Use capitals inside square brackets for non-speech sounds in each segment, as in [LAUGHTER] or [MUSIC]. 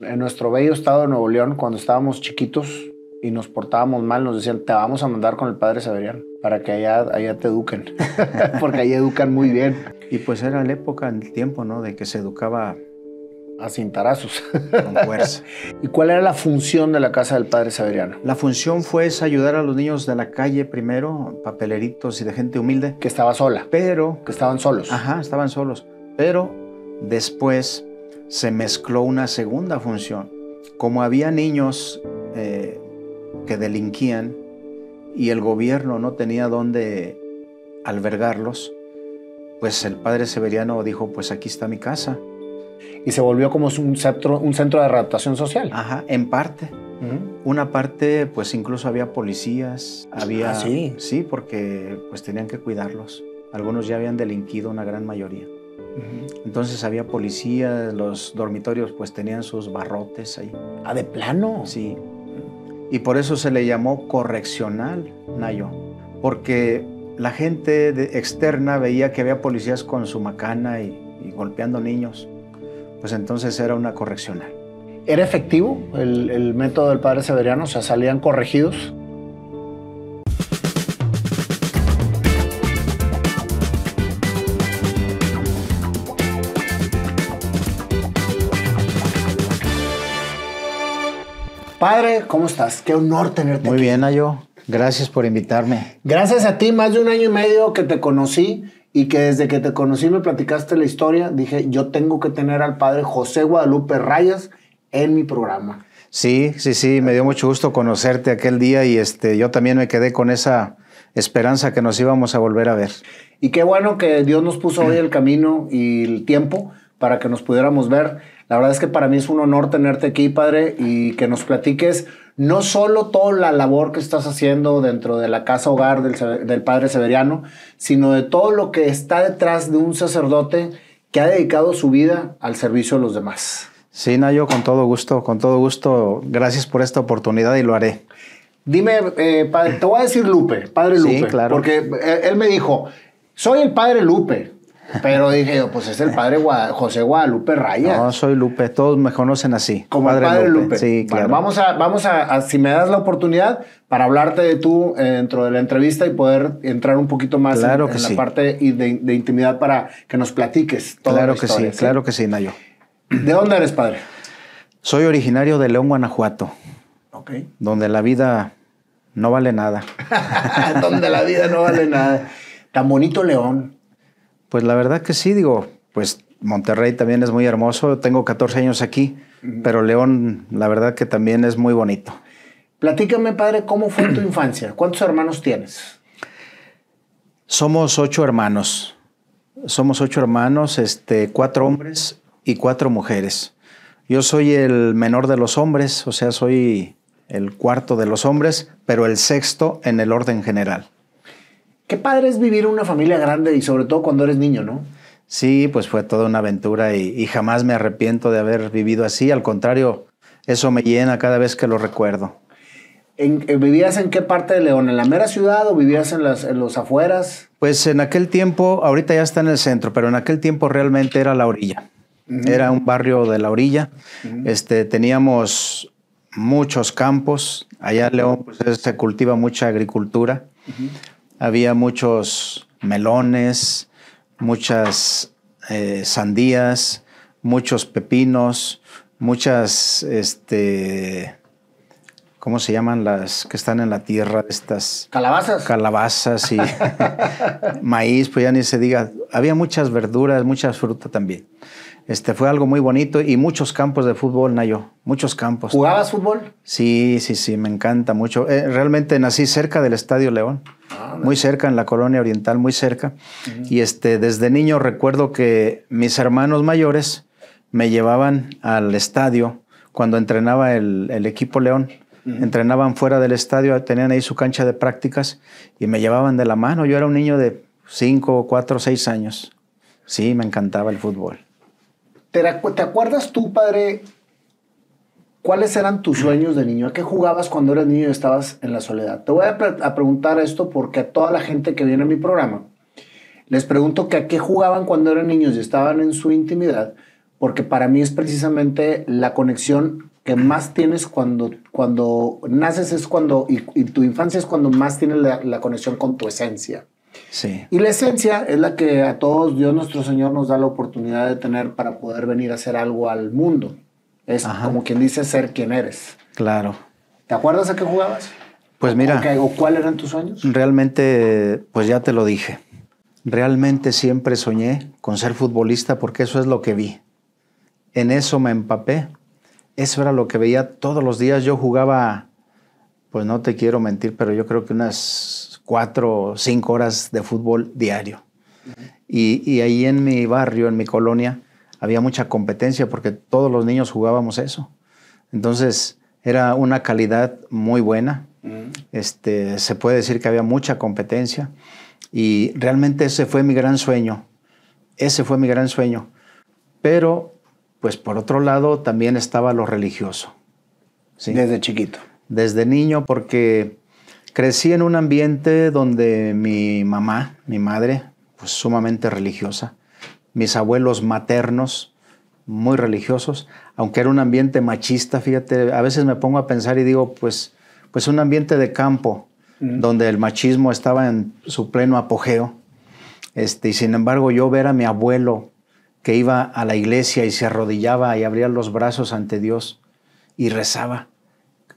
En nuestro bello estado de Nuevo León, cuando estábamos chiquitos y nos portábamos mal, nos decían, te vamos a mandar con el padre Severiano para que allá, allá te eduquen, [LAUGHS] porque ahí educan muy bien. Y pues era la época, el tiempo, ¿no? De que se educaba a cintarazos. Con fuerza. [LAUGHS] ¿Y cuál era la función de la casa del padre Severiano? La función fue ayudar a los niños de la calle primero, papeleritos y de gente humilde. Que estaba sola. Pero. Que estaban solos. Ajá, estaban solos. Pero después se mezcló una segunda función. Como había niños eh, que delinquían y el gobierno no tenía dónde albergarlos, pues el padre Severiano dijo, pues aquí está mi casa. Y se volvió como un centro, un centro de adaptación social. Ajá, en parte. Una parte, pues incluso había policías, había... Ah, sí. Sí, porque pues tenían que cuidarlos. Algunos ya habían delinquido, una gran mayoría. Entonces había policías, los dormitorios pues tenían sus barrotes ahí. Ah, de plano. Sí. Y por eso se le llamó correccional, Nayo, porque la gente externa veía que había policías con su macana y, golpeando niños. Pues entonces era una correccional. ¿Era efectivo el, el método del padre Severiano? O sea, salían corregidos. Padre, ¿cómo estás? Qué honor tenerte. Muy bien, Ayo. Gracias por invitarme. Gracias a ti, más de un año y medio que te conocí y que desde que te conocí me platicaste la historia, dije, yo tengo que tener al padre José Guadalupe Rayas en mi programa. Sí, sí, sí, me dio mucho gusto conocerte aquel día y este, yo también me quedé con esa esperanza que nos íbamos a volver a ver. Y qué bueno que Dios nos puso hoy el camino y el tiempo para que nos pudiéramos ver. La verdad es que para mí es un honor tenerte aquí, padre, y que nos platiques no solo toda la labor que estás haciendo dentro de la casa hogar del, Padre Severiano, sino de todo lo que está detrás de un sacerdote que ha dedicado su vida al servicio de los demás. Sí, Nayo, con todo gusto, con todo gusto. Gracias por esta oportunidad y lo haré. Dime, eh, te voy a decir Lupe, padre Lupe, porque eh, él me dijo, soy el padre Lupe, pero dije yo, pues es el padre José Guadalupe Raya. No, soy Lupe, todos me conocen así. Como el padre Lupe. Sí, claro. vamos, a, vamos a, si me das la oportunidad, para hablarte de tú eh, dentro de la entrevista y poder entrar un poquito más en, la parte de, de, intimidad para que nos platiques. Toda claro que sí, sí, claro que sí, Nayo. ¿De dónde eres padre? Soy originario de León, Guanajuato. Ok. Donde la vida no vale nada. [LAUGHS] donde la vida no vale nada. Tan bonito León. Pues la verdad que sí, digo, pues Monterrey también es muy hermoso, tengo 14 años aquí, pero León la verdad que también es muy bonito. Platícame, padre, ¿cómo fue tu infancia? ¿Cuántos hermanos tienes? Somos ocho hermanos. Somos ocho hermanos, este, cuatro hombres y cuatro mujeres. Yo soy el menor de los hombres, o sea, soy el cuarto de los hombres, pero el sexto en el orden general. Qué padre es vivir una familia grande y sobre todo cuando eres niño, ¿no? Sí, pues fue toda una aventura y, jamás me arrepiento de haber vivido así. Al contrario, eso me llena cada vez que lo recuerdo. ¿En, eh, ¿Vivías en qué parte de León? ¿En la mera ciudad o vivías en, los afueras? Pues en aquel tiempo, ahorita ya está en el centro, pero en aquel tiempo realmente era la orilla. Era un barrio de la orilla. este, teníamos muchos campos. Allá en León pues, se cultiva mucha agricultura había muchos melones, muchas eh, sandías, muchos pepinos, muchas, este, ¿cómo se llaman las que están en la tierra? Estas calabazas. Calabazas y [LAUGHS] maíz, pues ya ni se diga. Había muchas verduras, muchas frutas también. Este, fue algo muy bonito y muchos campos de fútbol, Nayo, muchos campos. ¿Jugabas fútbol? Sí, sí, sí, me encanta mucho. Eh, realmente nací cerca del Estadio León, ah, muy cerca, en la colonia oriental, muy cerca. Y este, desde niño recuerdo que mis hermanos mayores me llevaban al estadio cuando entrenaba el, equipo León. Entrenaban fuera del estadio, tenían ahí su cancha de prácticas y me llevaban de la mano. Yo era un niño de 5, 4, 6 años. Sí, me encantaba el fútbol. ¿Te, acuerdas tú, padre, ¿Cuáles eran tus sueños de niño? ¿A qué jugabas cuando eras niño y estabas en la soledad? Te voy a, preguntar esto porque a toda la gente que viene a mi programa les pregunto que a qué jugaban cuando eran niños y estaban en su intimidad, porque para mí es precisamente la conexión que más tienes cuando, cuando naces es cuando, y, tu infancia es cuando más tienes la conexión con tu esencia. Sí. Y la esencia es la que a todos Dios nuestro Señor nos da la oportunidad de tener para poder venir a hacer algo al mundo. Es como quien dice ser quien eres. Claro. ¿Te acuerdas a qué jugabas? Pues mira. ¿O cuáles eran tus sueños? Realmente, pues ya te lo dije. Realmente siempre soñé con ser futbolista porque eso es lo que vi. En eso me empapé. Eso era lo que veía todos los días. Yo jugaba, pues no te quiero mentir, pero yo creo que unas cuatro o cinco horas de fútbol diario. y, ahí en mi barrio, en mi colonia, había mucha competencia porque todos los niños jugábamos eso. Entonces era una calidad muy buena. Mm. este, se puede decir que había mucha competencia y realmente ese fue mi gran sueño. Ese fue mi gran sueño. Pero, pues por otro lado, también estaba lo religioso. ¿sí? Desde chiquito. Desde niño porque Crecí en un ambiente donde mi mamá, mi madre, pues sumamente religiosa, mis abuelos maternos, muy religiosos, aunque era un ambiente machista, fíjate, a veces me pongo a pensar y digo, pues, pues un ambiente de campo, donde el machismo estaba en su pleno apogeo. Este, y sin embargo, yo ver a mi abuelo que iba a la iglesia y se arrodillaba y abría los brazos ante Dios y rezaba,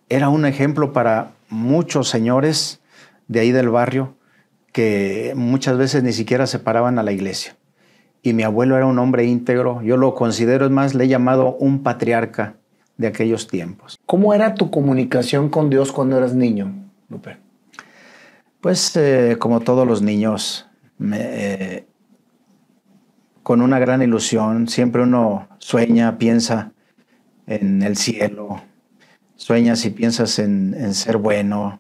era un ejemplo para, muchos señores de ahí del barrio que muchas veces ni siquiera se paraban a la iglesia. Y mi abuelo era un hombre íntegro, yo lo considero, es más, le he llamado un patriarca de aquellos tiempos. ¿Cómo era tu comunicación con Dios cuando eras niño, Lupe? Pues eh, como todos los niños, eh, con una gran ilusión, siempre uno sueña, piensa en el cielo, sueñas y piensas en, ser bueno,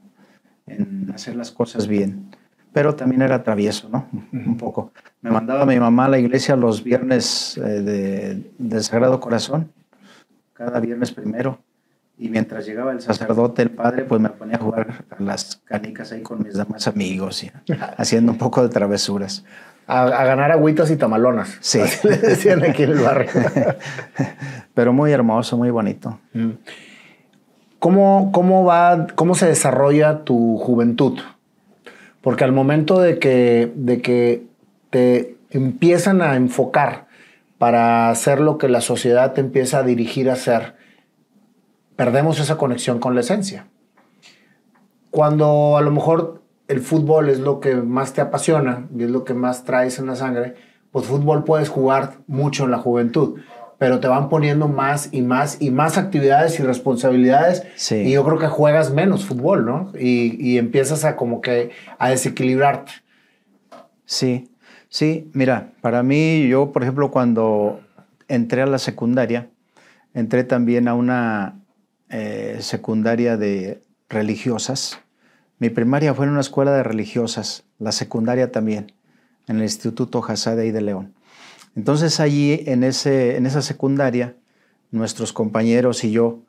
en hacer las cosas bien. Pero también era travieso, ¿no? Un poco. Me mandaba mi mamá a la iglesia los viernes eh, de, del Sagrado Corazón, cada viernes primero. Y mientras llegaba el sacerdote, el padre, pues me ponía a jugar a las canicas ahí con mis demás amigos, [LAUGHS] haciendo un poco de travesuras. A, ganar agüitas y tamalonas. Sí. decían aquí en el barrio. [LAUGHS] Pero muy hermoso, muy bonito. Mm. ¿Cómo, se desarrolla tu juventud? Porque al momento de que, de que te empiezan a enfocar para hacer lo que la sociedad te empieza a dirigir a hacer, perdemos esa conexión con la esencia. Cuando a lo mejor el fútbol es lo que más te apasiona y es lo que más traes en la sangre, pues fútbol puedes jugar mucho en la juventud pero te van poniendo más y más y más actividades y responsabilidades. Y yo creo que juegas menos fútbol, ¿no? Y, empiezas a como que a desequilibrarte. Sí, sí, mira, para mí yo, por ejemplo, cuando entré a la secundaria, entré también a una eh, secundaria de religiosas. Mi primaria fue en una escuela de religiosas, la secundaria también, en el Instituto de de León. Entonces allí en, ese, en esa secundaria, nuestros compañeros y yo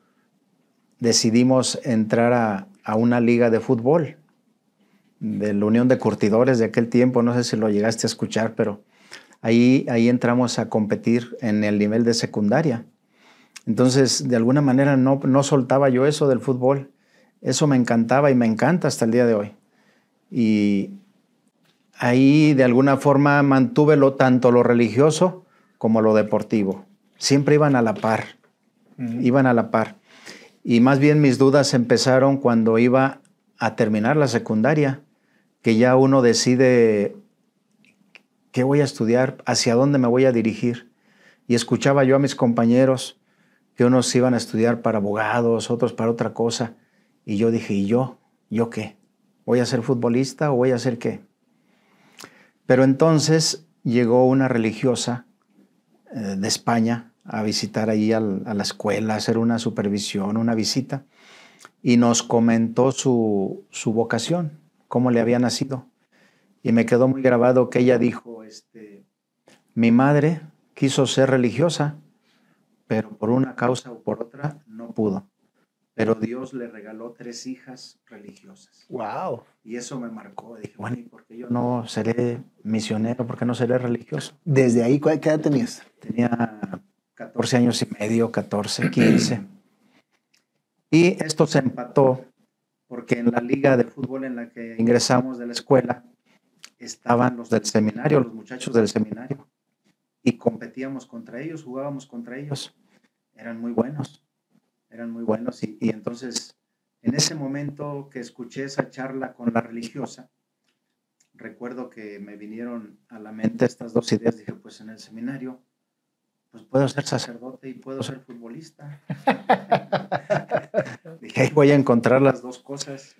decidimos entrar a, una liga de fútbol de la Unión de Curtidores de aquel tiempo, no sé si lo llegaste a escuchar, pero ahí, ahí entramos a competir en el nivel de secundaria. Entonces, de alguna manera no, no soltaba yo eso del fútbol. Eso me encantaba y me encanta hasta el día de hoy. Y, ahí de alguna forma mantuve lo, tanto lo religioso como lo deportivo. Siempre iban a la par, iban a la par. Y más bien mis dudas empezaron cuando iba a terminar la secundaria, que ya uno decide qué voy a estudiar, hacia dónde me voy a dirigir. Y escuchaba yo a mis compañeros que unos iban a estudiar para abogados, otros para otra cosa. Y yo dije, ¿y yo? ¿Yo qué? ¿Voy a ser futbolista o voy a ser qué? Pero entonces llegó una religiosa eh, de España a visitar ahí a la escuela, hacer una supervisión, una visita, y nos comentó su, vocación, cómo le había nacido. Y me quedó muy grabado que ella dijo, este, mi madre quiso ser religiosa, pero por una causa o por otra no pudo. Pero Dios le regaló tres hijas religiosas. ¡Wow! Y eso me marcó. Dije, bueno, ¿y por qué yo no seré misionero? ¿Por qué no seré religioso? Desde ahí, ¿cuál, ¿qué edad tenías? Tenía 14 años y medio, 14, 15. [CLEARS THROAT] y esto se empató porque en la liga de fútbol en la que ingresamos de la escuela estaban los del seminario, los muchachos del seminario. Y competíamos contra ellos, jugábamos contra ellos. Eran muy buenos eran muy buenos. Y, entonces, en ese momento que escuché esa charla con la religiosa, recuerdo que me vinieron a la mente estas dos ideas. Dije, pues en el seminario, pues puedo ser sacerdote y puedo ser futbolista. [LAUGHS] dije, ahí voy a encontrar las dos cosas.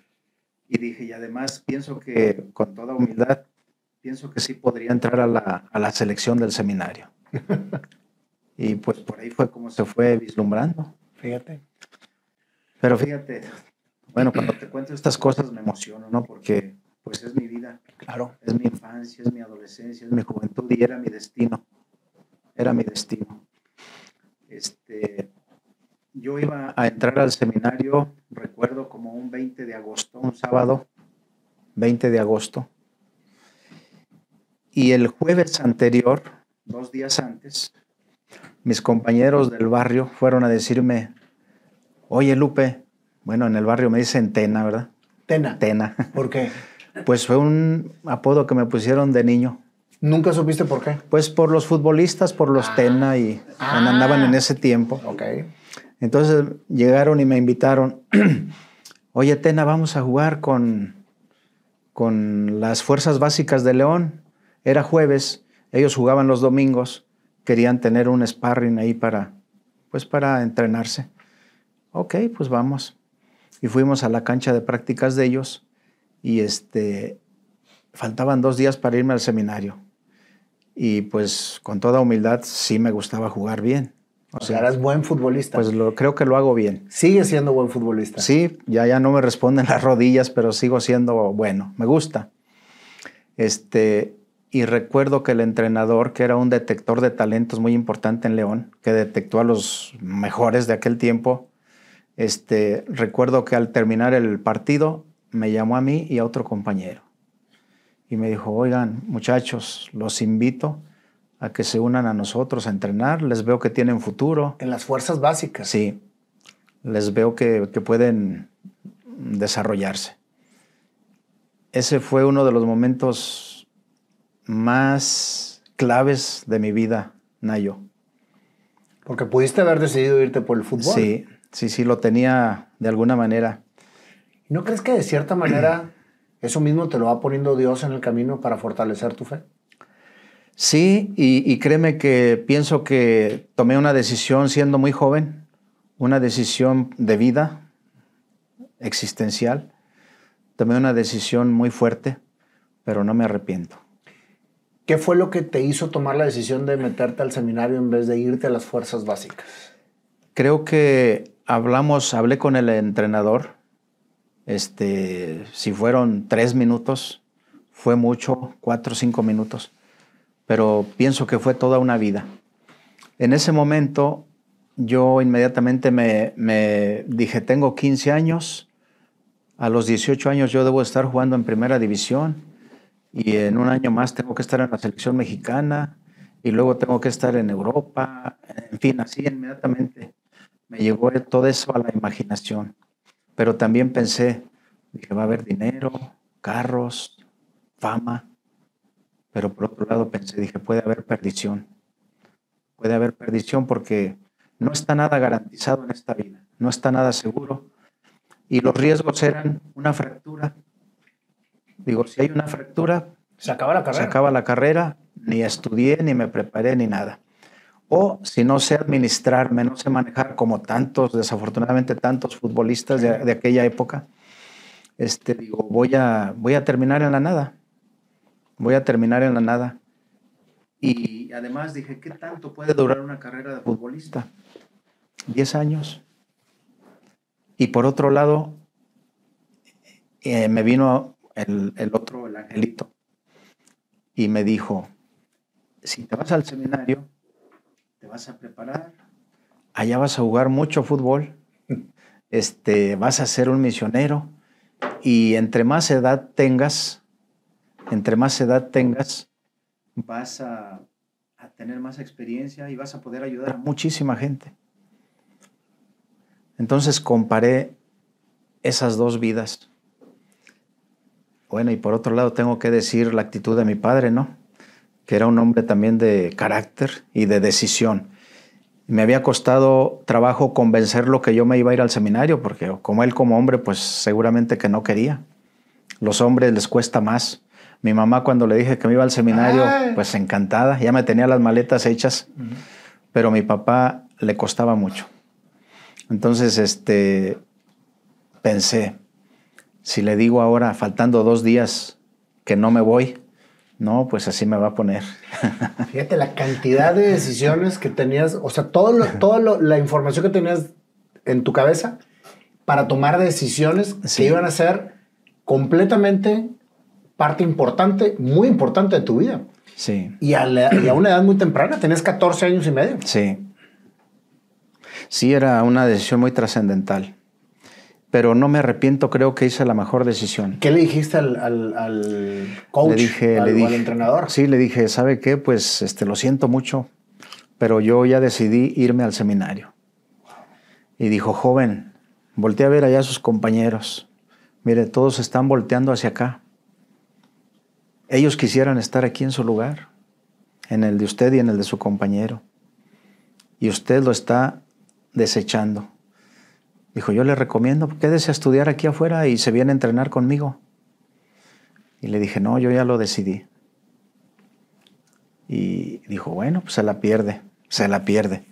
Y dije, y además pienso que con toda humildad, pienso que sí podría entrar a la, a la selección del seminario. [LAUGHS] y pues por ahí fue como se fue vislumbrando. Fíjate. Pero fíjate, bueno, cuando te cuento estas cosas me emociono, ¿no? Porque pues es mi vida. Claro. Es mi infancia, es mi adolescencia, es mi juventud y era mi destino. Era mi destino. Este, yo iba a entrar al seminario, recuerdo como un 20 de agosto, un sábado, 20 de agosto. Y el jueves anterior, dos días antes, mis compañeros del barrio fueron a decirme, oye Lupe, bueno, en el barrio me dicen Tena, ¿verdad? Tena. Tena. ¿Por qué? [LAUGHS] Pues fue un apodo que me pusieron de niño. ¿Nunca supiste por qué? Pues por los futbolistas, por los ah. Tena y ah. andaban en ese tiempo. Ok. Entonces llegaron y me invitaron, [CLEARS THROAT] oye Tena, vamos a jugar con, con las fuerzas básicas de León. Era jueves, ellos jugaban los domingos querían tener un sparring ahí para, pues para entrenarse. Ok, pues vamos. Y fuimos a la cancha de prácticas de ellos y este, faltaban dos días para irme al seminario. Y pues con toda humildad sí me gustaba jugar bien. O, sea, eras buen futbolista. Pues lo, creo que lo hago bien. Sigue siendo buen futbolista. Sí, ya, ya no me responden las rodillas, pero sigo siendo bueno, me gusta. Este, y recuerdo que el entrenador, que era un detector de talentos muy importante en León, que detectó a los mejores de aquel tiempo, este, recuerdo que al terminar el partido me llamó a mí y a otro compañero. Y me dijo, oigan, muchachos, los invito a que se unan a nosotros a entrenar, les veo que tienen futuro. En las fuerzas básicas. Sí, les veo que, que pueden desarrollarse. Ese fue uno de los momentos más claves de mi vida, Nayo. Porque pudiste haber decidido irte por el fútbol. Sí, sí, sí, lo tenía de alguna manera. ¿No crees que de cierta manera [CLEARS THROAT] eso mismo te lo va poniendo Dios en el camino para fortalecer tu fe? Sí, y, y créeme que pienso que tomé una decisión siendo muy joven, una decisión de vida existencial. Tomé una decisión muy fuerte, pero no me arrepiento. ¿Qué fue lo que te hizo tomar la decisión de meterte al seminario en vez de irte a las fuerzas básicas? Creo que hablamos, hablé con el entrenador. Este, si fueron tres minutos, fue mucho, cuatro o cinco minutos, pero pienso que fue toda una vida. En ese momento, yo inmediatamente me, me dije, tengo 15 años, a los 18 años yo debo estar jugando en primera división y en un año más tengo que estar en la selección mexicana y luego tengo que estar en Europa, en fin, así inmediatamente me llegó todo eso a la imaginación. Pero también pensé, dije, va a haber dinero, carros, fama, pero por otro lado pensé, dije, puede haber perdición, puede haber perdición porque no está nada garantizado en esta vida, no está nada seguro. Y los riesgos eran una fractura, Digo, si hay una fractura, se acaba la carrera. ni estudié, ni me preparé, ni nada. O si no sé administrarme, no sé manejar como tantos, desafortunadamente tantos futbolistas de, aquella época, este, digo, voy a, voy a terminar en la nada. Voy a terminar en la nada. Y además dije, ¿qué tanto puede durar una carrera de futbolista? Diez años. Y por otro lado, eh, me vino el, otro, el angelito, y me dijo, si te vas al seminario, te vas a preparar, allá vas a jugar mucho fútbol, este, vas a ser un misionero y entre más edad tengas, entre más edad tengas, vas a, a tener más experiencia y vas a poder ayudar a muchísima gente. Entonces comparé esas dos vidas bueno, y por otro lado tengo que decir la actitud de mi padre, ¿no? Que era un hombre también de carácter y de decisión. Me había costado trabajo convencerlo que yo me iba a ir al seminario, porque como él como hombre, pues seguramente que no quería. Los hombres les cuesta más. Mi mamá cuando le dije que me iba al seminario, pues encantada, ya me tenía las maletas hechas, pero a pero mi papá le costaba mucho. Entonces, este, pensé, si le digo ahora, faltando dos días, que no me voy, no, pues así me va a poner. [LAUGHS] Fíjate la cantidad de decisiones que tenías, o sea, toda todo lo, la información que tenías en tu cabeza para tomar decisiones que iban a ser completamente parte importante, muy importante de tu vida. Sí. Y a, una edad muy temprana, tenías 14 años y medio. Sí. Sí, era una decisión muy trascendental pero no me arrepiento, creo que hice la mejor decisión. ¿Qué le dijiste al, coach, dije, al, entrenador? Sí, le dije, ¿sabe qué? Pues este, lo siento mucho, pero yo ya decidí irme al seminario. Y dijo, joven, volteé a ver allá a sus compañeros. Mire, todos están volteando hacia acá. Ellos quisieran estar aquí en su lugar, en el de usted y en el de su compañero. Y usted lo está desechando. Dijo, yo le recomiendo, quédese a estudiar aquí afuera y se viene a entrenar conmigo. Y le dije, no, yo ya lo decidí. Y dijo, bueno, pues se la pierde, se la pierde.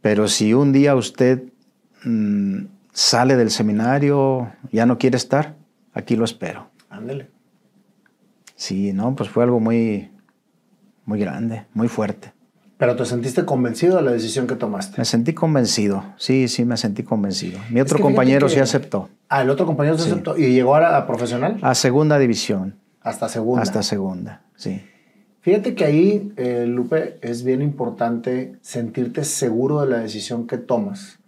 Pero si un día usted mm, sale del seminario, ya no quiere estar, aquí lo espero. Ándele. Sí, no, pues fue algo muy, muy grande, muy fuerte. Pero te sentiste convencido de la decisión que tomaste. Me sentí convencido, sí, sí, me sentí convencido. Mi otro compañero sí aceptó. Ah, el otro compañero sí. aceptó y llegó a, a profesional. A segunda división. Hasta segunda. Hasta segunda, sí. Fíjate que ahí, eh, Lupe, es bien importante sentirte seguro de la decisión que tomas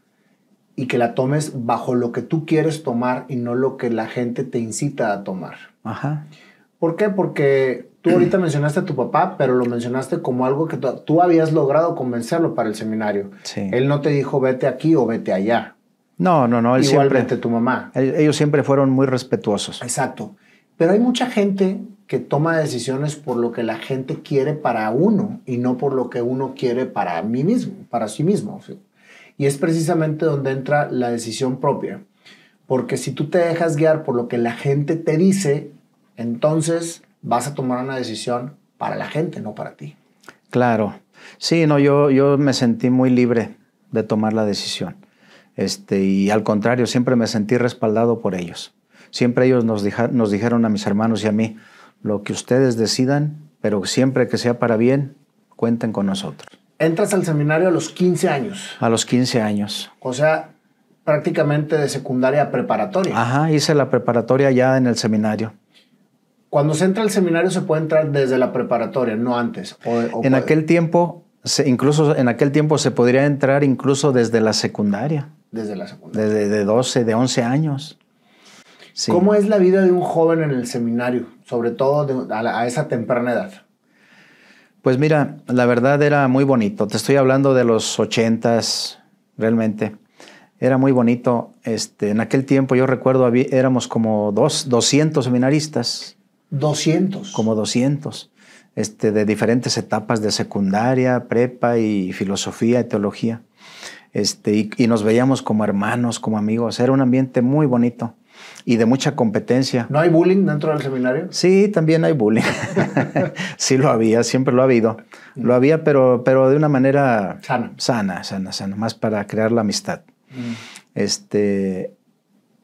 y que la tomes bajo lo que tú quieres tomar y no lo que la gente te incita a tomar. Ajá. ¿Por qué? Porque tú ahorita [CLEARS THROAT] mencionaste a tu papá, pero lo mencionaste como algo que tú, habías logrado convencerlo para el seminario. Él no te dijo vete aquí o vete allá. No, no, no. Él Igualmente siempre, tu mamá. ellos siempre fueron muy respetuosos. Exacto. Pero hay mucha gente que toma decisiones por lo que la gente quiere para uno y no por lo que uno quiere para mí mismo, para sí mismo. Y es precisamente donde entra la decisión propia. Porque si tú te dejas guiar por lo que la gente te dice, entonces vas a tomar una decisión para la gente, no para ti. Claro. Sí, no, yo, yo me sentí muy libre de tomar la decisión. Este, y al contrario, siempre me sentí respaldado por ellos. Siempre ellos nos, nos dijeron a mis hermanos y a mí, lo que ustedes decidan, pero siempre que sea para bien, cuenten con nosotros. Entras al seminario a los 15 años. A los 15 años. O sea, prácticamente de secundaria preparatoria. Ajá, hice la preparatoria ya en el seminario. Cuando se entra al seminario se puede entrar desde la preparatoria, no antes. en aquel tiempo, se, incluso en aquel tiempo se podría entrar incluso desde la secundaria. Desde la secundaria. Desde 12, de 11 años. ¿Cómo es la vida de un joven en el seminario, sobre todo a, esa temprana edad? Pues mira, la verdad era muy bonito. Te estoy hablando de los ochentas, realmente. Era muy bonito. Este, en aquel tiempo yo recuerdo, éramos como dos, 200 seminaristas 200. Como 200, este, de diferentes etapas de secundaria, prepa y filosofía y teología. Este, y, nos veíamos como hermanos, como amigos. Era un ambiente muy bonito y de mucha competencia. ¿No hay bullying dentro del seminario? Sí, también hay bullying. [LAUGHS] sí lo había, siempre lo ha habido. Mm. Lo había, pero, pero de una manera sana. Sana, sana, más para crear la amistad. Mm. Este,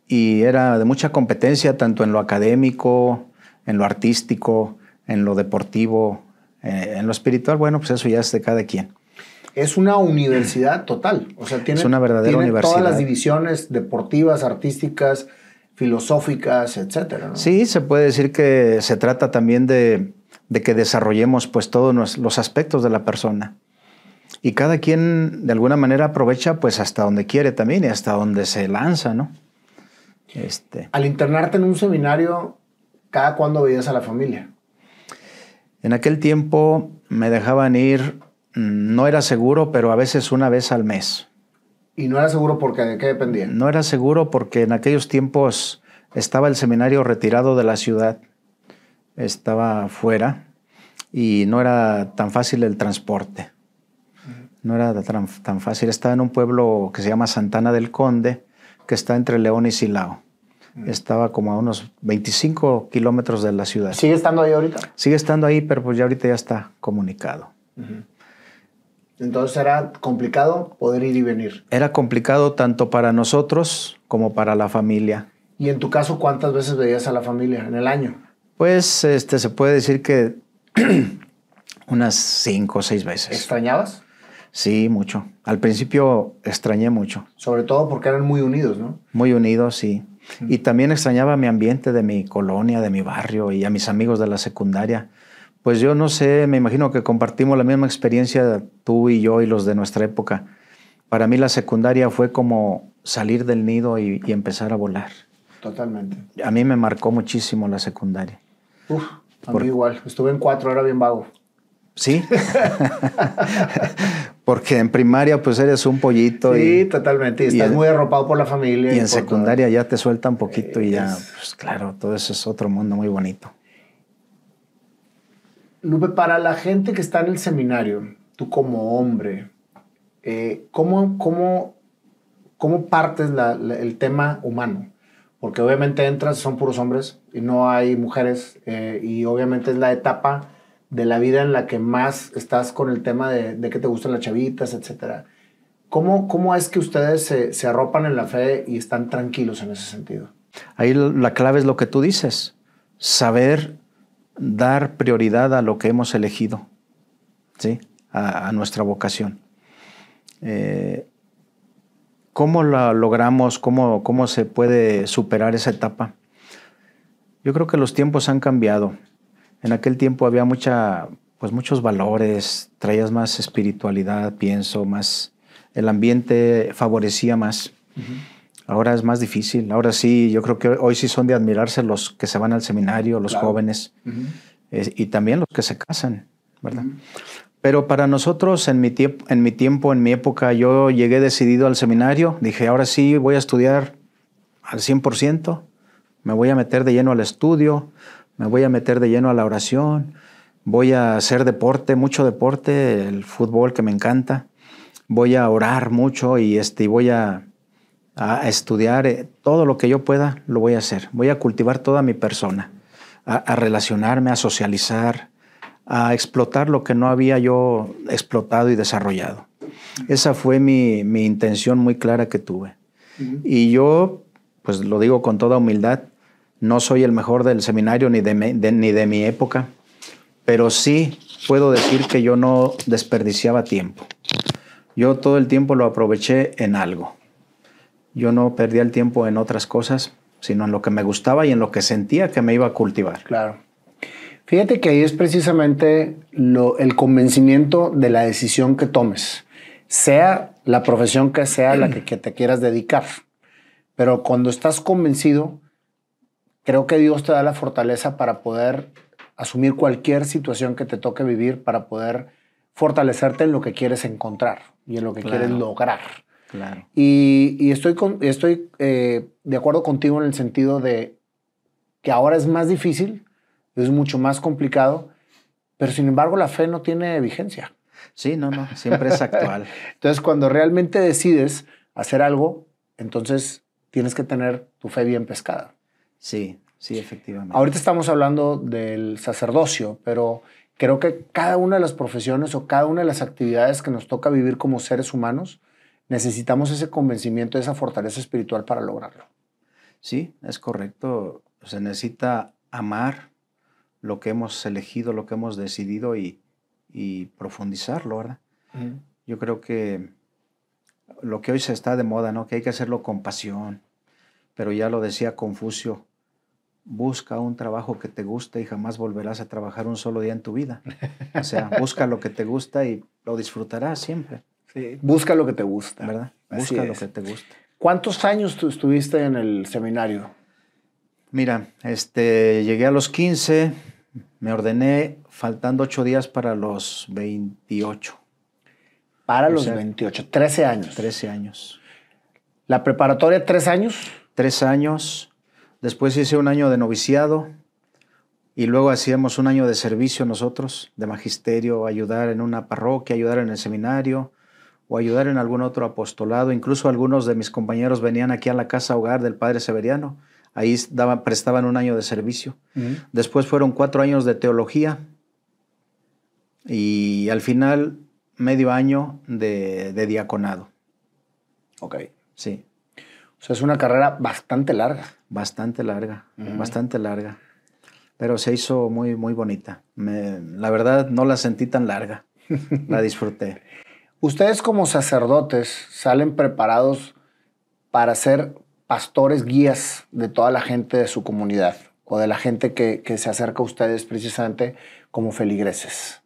y era de mucha competencia, tanto en lo académico, en lo artístico, en lo deportivo, eh, en lo espiritual, bueno, pues eso ya es de cada quien. Es una universidad total, o sea, tiene, es una verdadera universidad. todas las divisiones deportivas, artísticas, filosóficas, etcétera. Sí, se puede decir que se trata también de, de que desarrollemos pues todos los aspectos de la persona. Y cada quien de alguna manera aprovecha pues hasta donde quiere también y hasta donde se lanza, ¿no? Este... Al internarte en un seminario, ¿Cada cuándo veías a la familia? En aquel tiempo me dejaban ir, no era seguro, pero a veces una vez al mes. ¿Y no era seguro porque de qué dependía? No era seguro porque en aquellos tiempos estaba el seminario retirado de la ciudad, estaba fuera y no era tan fácil el transporte. No era tan, tan fácil. Estaba en un pueblo que se llama Santana del Conde, que está entre León y Silao. Mm. Estaba como a unos 25 kilómetros de la ciudad. ¿Sigue estando ahí ahorita? Sigue estando ahí, pero pues ya ahorita ya está comunicado. Entonces era complicado poder ir y venir. Era complicado tanto para nosotros como para la familia. ¿Y en tu caso cuántas veces veías a la familia en el año? Pues este, se puede decir que [CLEARS THROAT] unas cinco o seis veces. ¿Extrañabas? Sí, mucho. Al principio extrañé mucho. Sobre todo porque eran muy unidos, ¿no? Muy unidos, sí. Y también extrañaba mi ambiente de mi colonia, de mi barrio y a mis amigos de la secundaria. Pues yo no sé, me imagino que compartimos la misma experiencia tú y yo y los de nuestra época. Para mí la secundaria fue como salir del nido y, empezar a volar. Totalmente. A mí me marcó muchísimo la secundaria. Uf, a mí igual. Estuve en cuatro, era bien vago. Sí. [LAUGHS] Porque en primaria pues eres un pollito. Sí, totalmente. estás muy arropado por la familia. Y, en secundaria ya te suelta un poquito y ya, pues claro, todo eso es otro mundo muy bonito. Lupe, para la gente que está en el seminario, tú como hombre, eh, ¿cómo, partes el tema humano? Porque obviamente entras, son puros hombres y no hay mujeres eh, y obviamente es la etapa de la vida en la que más estás con el tema de, que te gustan las chavitas, etcétera. ¿Cómo, ¿Cómo, es que ustedes se, arropan en la fe y están tranquilos en ese sentido? Ahí la clave es lo que tú dices, saber dar prioridad a lo que hemos elegido, ¿sí? a, nuestra vocación. Eh, ¿Cómo la logramos? ¿Cómo, ¿Cómo se puede superar esa etapa? Yo creo que los tiempos han cambiado en aquel tiempo había mucha, pues muchos valores, traías más espiritualidad, pienso, más, el ambiente favorecía más. Ahora es más difícil. Ahora sí, yo creo que hoy sí son de admirarse los que se van al seminario, los jóvenes, y también los que se casan, ¿verdad? Pero para nosotros, en mi, en mi tiempo, en mi época, yo llegué decidido al seminario, dije, ahora sí voy a estudiar al 100%, me voy a meter de lleno al estudio, me voy a meter de lleno a la oración, voy a hacer deporte, mucho deporte, el fútbol que me encanta, voy a orar mucho y este, voy a, a estudiar eh, todo lo que yo pueda, lo voy a hacer. Voy a cultivar toda mi persona, a, relacionarme, a socializar, a explotar lo que no había yo explotado y desarrollado. Esa fue mi, mi intención muy clara que tuve. Y yo, pues lo digo con toda humildad, no soy el mejor del seminario ni de, ni de mi época, pero sí puedo decir que yo no desperdiciaba tiempo. Yo todo el tiempo lo aproveché en algo. Yo no perdía el tiempo en otras cosas, sino en lo que me gustaba y en lo que sentía que me iba a cultivar. Claro. Fíjate que ahí es precisamente el convencimiento de la decisión que tomes, sea la profesión que sea la que te quieras dedicar. Pero cuando estás convencido, Creo que Dios te da la fortaleza para poder asumir cualquier situación que te toque vivir, para poder fortalecerte en lo que quieres encontrar y en lo que quieres lograr. Y, estoy, eh, de acuerdo contigo en el sentido de que ahora es más difícil, es mucho más complicado, pero sin embargo la fe no tiene vigencia. Sí, no, no, siempre es actual. [LAUGHS] entonces, cuando realmente decides hacer algo, entonces tienes que tener tu fe bien pescada. Sí, sí, efectivamente. Ahorita estamos hablando del sacerdocio, pero creo que cada una de las profesiones o cada una de las actividades que nos toca vivir como seres humanos, necesitamos ese convencimiento, esa fortaleza espiritual para lograrlo. Sí, es correcto. Se necesita amar lo que hemos elegido, lo que hemos decidido y, profundizarlo, ¿verdad? Yo creo que lo que hoy se está de moda, ¿no? Que hay que hacerlo con pasión. Pero ya lo decía Confucio, busca un trabajo que te guste y jamás volverás a trabajar un solo día en tu vida. O sea, [LAUGHS] busca lo que te gusta y lo disfrutarás siempre. busca lo que te gusta. ¿Verdad? Busca lo que te gusta. ¿Cuántos años tú estuviste en el seminario? Mira, este, llegué a los 15, me ordené faltando 8 días para los 28. Para los 28, 13 años. 13 años. ¿La preparatoria, tres años? Tres años. Después hice un año de noviciado y luego hacíamos un año de servicio nosotros, de magisterio, ayudar en una parroquia, ayudar en el seminario o ayudar en algún otro apostolado. Incluso algunos de mis compañeros venían aquí a la casa hogar del Padre Severiano. Ahí prestaban un año de servicio. Después fueron cuatro años de teología y al final medio año de, de diaconado. Ok. Sí es una carrera bastante larga. Bastante larga, bastante larga. Pero se hizo muy, muy bonita. la verdad, no la sentí tan larga. [LAUGHS] la disfruté. Ustedes como sacerdotes salen preparados para ser pastores guías de toda la gente de su comunidad o de la gente que se acerca a ustedes precisamente como feligreses.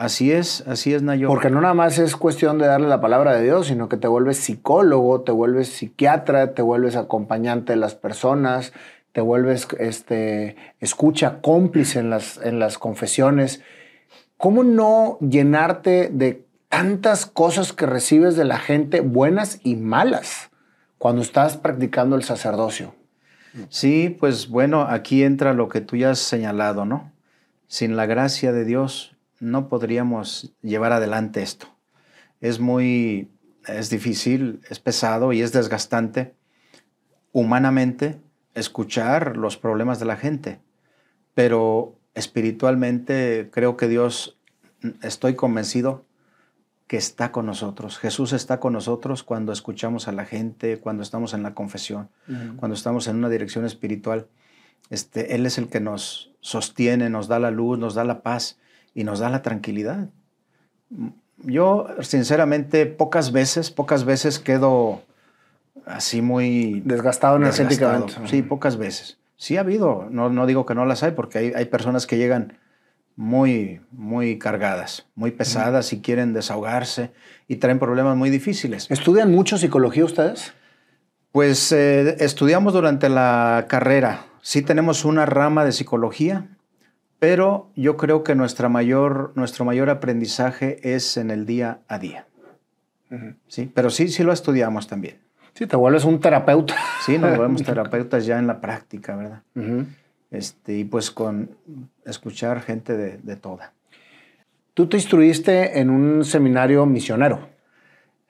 Así es, así es, Nayo. Porque no nada más es cuestión de darle la palabra de Dios, sino que te vuelves psicólogo, te vuelves psiquiatra, te vuelves acompañante de las personas, te vuelves este, escucha cómplice en las, en las confesiones. ¿Cómo no llenarte de tantas cosas que recibes de la gente, buenas y malas, cuando estás practicando el sacerdocio? Sí, pues bueno, aquí entra lo que tú ya has señalado, ¿no? Sin la gracia de Dios no podríamos llevar adelante esto. Es muy, es difícil, es pesado y es desgastante humanamente escuchar los problemas de la gente, pero espiritualmente creo que Dios, estoy convencido que está con nosotros. Jesús está con nosotros cuando escuchamos a la gente, cuando estamos en la confesión, cuando estamos en una dirección espiritual. Este, él es el que nos sostiene, nos da la luz, nos da la paz y nos da la tranquilidad. Yo, sinceramente, pocas veces, pocas veces quedo así muy... Desgastado energéticamente. Sí, pocas veces. Sí ha habido, no, digo que no las hay, porque hay, personas que llegan muy, muy cargadas, muy pesadas y quieren desahogarse y traen problemas muy difíciles. ¿Estudian mucho psicología ustedes? Pues eh, estudiamos durante la carrera. Sí tenemos una rama de psicología pero yo creo que nuestra mayor, nuestro mayor aprendizaje es en el día a día. ¿Sí? Pero sí, sí lo estudiamos también. Sí, te vuelves un terapeuta. Sí, nos volvemos [LAUGHS] terapeutas ya en la práctica, ¿verdad? este, y pues con escuchar gente de, toda. Tú te instruiste en un seminario misionero.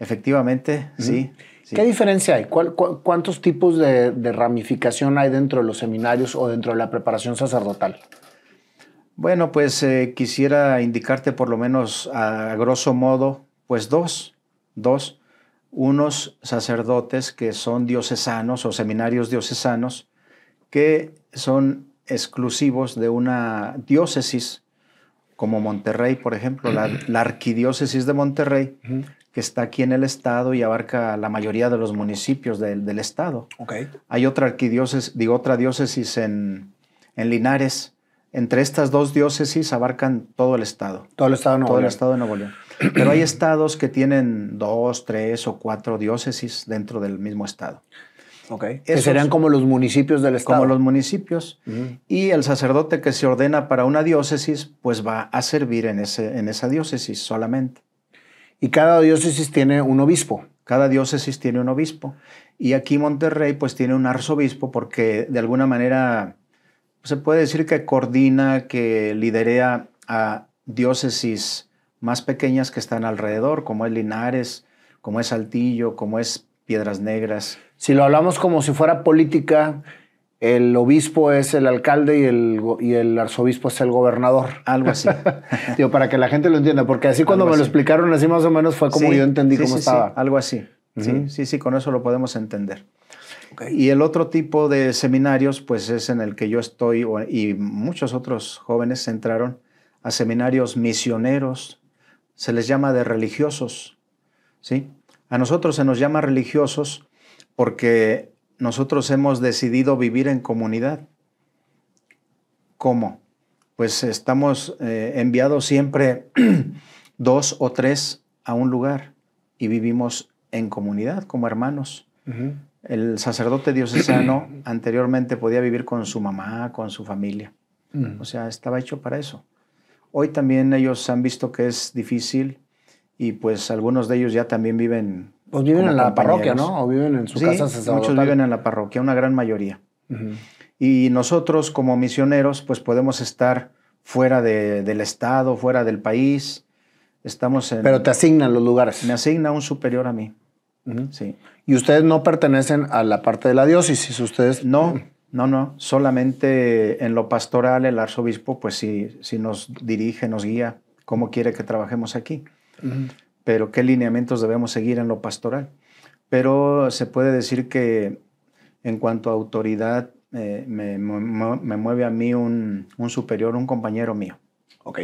Efectivamente, sí. ¿Qué diferencia hay? cuántos tipos de, de, ramificación hay dentro de los seminarios o dentro de la preparación sacerdotal? Bueno, pues eh, quisiera indicarte por lo menos a, grosso modo, pues dos, dos, unos sacerdotes que son diocesanos o seminarios diocesanos que son exclusivos de una diócesis como Monterrey, por ejemplo, la, arquidiócesis de Monterrey, que está aquí en el estado y abarca la mayoría de los municipios del, estado. Okay. Hay otra arquidiócesis, digo, otra diócesis en Linares, entre estas dos diócesis abarcan todo el estado. Todo el estado de Nuevo Todo el estado de Nuevo León. Pero hay estados que tienen dos, tres o cuatro diócesis dentro del mismo estado. Ok. que serían como los municipios del estado. Como los municipios. Y el sacerdote que se ordena para una diócesis, pues va a servir en, ese, en esa diócesis solamente. Y cada diócesis tiene un obispo. Cada diócesis tiene un obispo. Y aquí Monterrey, pues tiene un arzobispo porque de alguna manera se puede decir que coordina, que liderea a diócesis más pequeñas que están alrededor, como es Linares, como es Saltillo, como es Piedras Negras. Si lo hablamos como si fuera política, el obispo es el alcalde y el, y el arzobispo es el gobernador. Algo así. [LAUGHS] Digo, para que la gente lo entienda, porque así cuando me lo explicaron así más o menos fue como yo entendí cómo estaba. algo así. Sí, sí, sí, con eso lo podemos entender. Y el otro tipo de seminarios, pues es en el que yo estoy y muchos otros jóvenes entraron a seminarios misioneros, se les llama de religiosos, ¿sí? A nosotros se nos llama religiosos porque nosotros hemos decidido vivir en comunidad. ¿Cómo? Pues estamos eh, enviados siempre [CLEARS THROAT] dos o tres a un lugar y vivimos en comunidad como hermanos. El sacerdote diocesano [CLEARS THROAT] anteriormente podía vivir con su mamá, con su familia. Mm. O sea, estaba hecho para eso. Hoy también ellos han visto que es difícil y pues algunos de ellos ya también viven. Pues viven en la parroquia, ¿no? O viven en su sí, casa sacerdotal. Muchos viven en la parroquia, una gran mayoría. Y nosotros como misioneros pues podemos estar fuera del estado, fuera del país. Estamos Pero te asignan los lugares. Me asigna un superior a mí. Sí. Y ustedes no pertenecen a la parte de la diócesis, ustedes... No, no, no, solamente en lo pastoral el arzobispo pues sí, nos dirige, nos guía, cómo quiere que trabajemos aquí, pero qué lineamientos debemos seguir en lo pastoral. Pero se puede decir que en cuanto a autoridad eh, me, mueve a mí un, un superior, un compañero mío. Ok.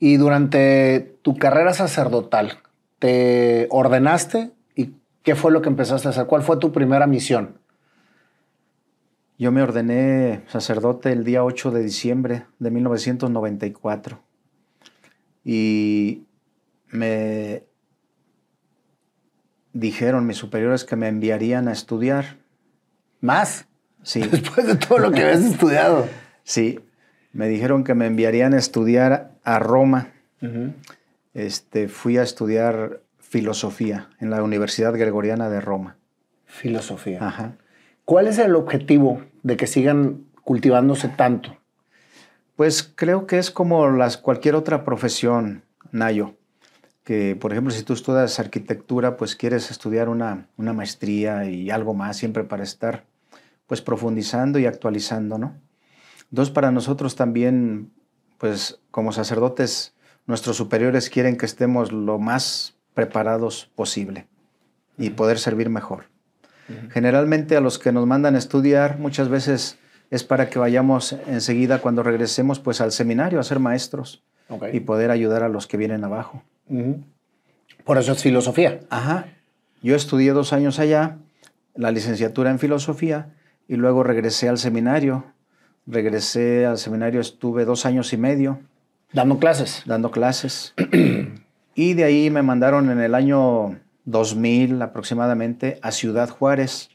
Y durante tu carrera sacerdotal, ¿te ordenaste ¿Qué fue lo que empezaste a hacer? ¿Cuál fue tu primera misión? Yo me ordené sacerdote el día 8 de diciembre de 1994 y me dijeron mis superiores que me enviarían a estudiar. ¿Más? Sí. [LAUGHS] Después de todo lo que habías [LAUGHS] estudiado. Sí, me dijeron que me enviarían a estudiar a Roma. este, fui a estudiar filosofía en la Universidad Gregoriana de Roma. Filosofía. Ajá. ¿Cuál es el objetivo de que sigan cultivándose tanto? Pues creo que es como las, cualquier otra profesión, Nayo. Que, por ejemplo, si tú estudias arquitectura, pues quieres estudiar una, una maestría y algo más, siempre para estar pues profundizando y actualizando, ¿no? Dos, para nosotros también, pues como sacerdotes, nuestros superiores quieren que estemos lo más preparados posible y poder servir mejor. Generalmente a los que nos mandan a estudiar muchas veces es para que vayamos enseguida cuando regresemos pues al seminario a ser maestros y poder ayudar a los que vienen abajo. Por eso es filosofía. Ajá. Yo estudié dos años allá, la licenciatura en filosofía y luego regresé al seminario. Regresé al seminario, estuve dos años y medio. Dando clases. Dando clases. [CLEARS THROAT] Y de ahí me mandaron en el año 2000 aproximadamente a Ciudad Juárez.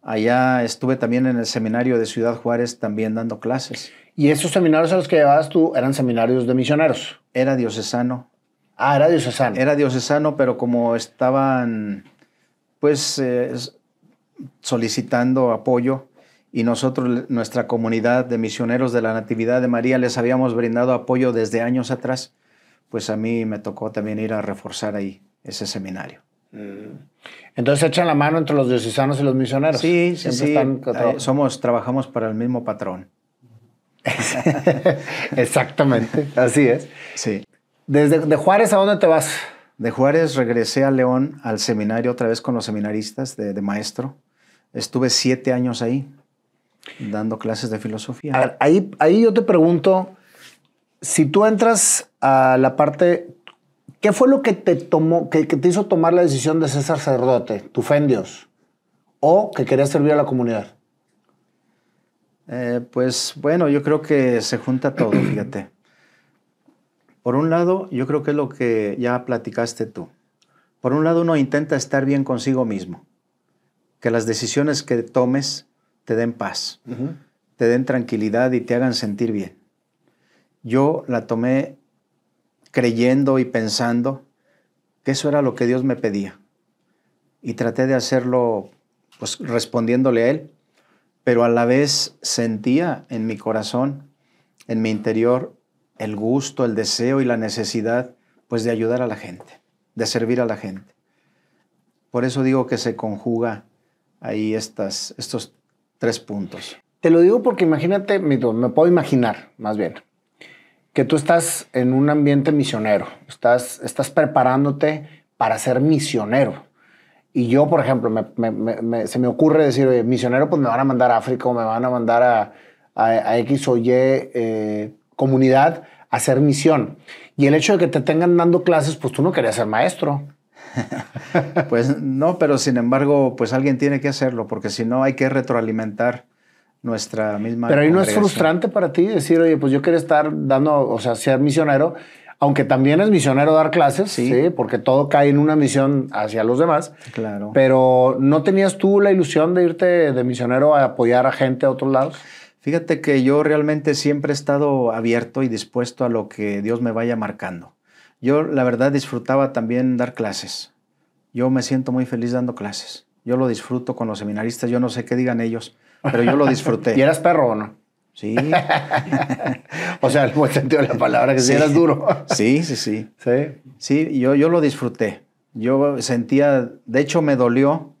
Allá estuve también en el seminario de Ciudad Juárez también dando clases. ¿Y esos seminarios a los que llevabas tú eran seminarios de misioneros? Era diocesano. Ah, era diocesano. Era diocesano, pero como estaban pues eh, solicitando apoyo y nosotros, nuestra comunidad de misioneros de la Natividad de María, les habíamos brindado apoyo desde años atrás pues a mí me tocó también ir a reforzar ahí ese seminario. Mm. Entonces echan la mano entre los diocesanos y los misioneros. Sí, sí, sí. somos, trabajamos para el mismo patrón. [LAUGHS] Exactamente, así es. Sí. ¿Desde de Juárez a dónde te vas? De Juárez regresé a León al seminario otra vez con los seminaristas de, maestro. Estuve siete años ahí dando clases de filosofía. ahí, ahí yo te pregunto, si tú entras a la parte, ¿qué fue lo que te tomó, que, te hizo tomar la decisión de ser sacerdote, tu fe en Dios, o que querías servir a la comunidad? Eh, pues bueno, yo creo que se junta todo, [CLEARS THROAT] fíjate. Por un lado, yo creo que es lo que ya platicaste tú. Por un lado, uno intenta estar bien consigo mismo, que las decisiones que tomes te den paz, te den tranquilidad y te hagan sentir bien yo la tomé creyendo y pensando que eso era lo que Dios me pedía. Y traté de hacerlo pues respondiéndole a Él, pero a la vez sentía en mi corazón, en mi interior, el gusto, el deseo y la necesidad pues de ayudar a la gente, de servir a la gente. Por eso digo que se conjuga ahí estas, estos tres puntos. Te lo digo porque imagínate, me puedo imaginar más bien, que tú estás en un ambiente misionero, estás, estás preparándote para ser misionero. Y yo, por ejemplo, se me ocurre decir, oye, misionero, pues me van a mandar a África o me van a mandar a, a, X o Y eh, comunidad a hacer misión. Y el hecho de que te tengan dando clases, pues tú no querías ser maestro. [LAUGHS] pues no, pero sin embargo, pues alguien tiene que hacerlo, porque si no hay que retroalimentar nuestra misma. Pero ahí no es frustrante para ti decir, oye, pues yo quiero estar dando, o sea, ser misionero, aunque también es misionero dar clases, sí. sí, porque todo cae en una misión hacia los demás. Claro. Pero ¿no tenías tú la ilusión de irte de misionero a apoyar a gente a otros lados? Fíjate que yo realmente siempre he estado abierto y dispuesto a lo que Dios me vaya marcando. Yo la verdad disfrutaba también dar clases. Yo me siento muy feliz dando clases. Yo lo disfruto con los seminaristas. Yo no sé qué digan ellos pero yo lo disfruté. ¿Y eras perro o no? Sí. [LAUGHS] o sea, el buen sentido de la palabra, que sí. si eras duro. sí, sí, sí. Sí. Sí, yo, yo lo disfruté. Yo sentía, de hecho me dolió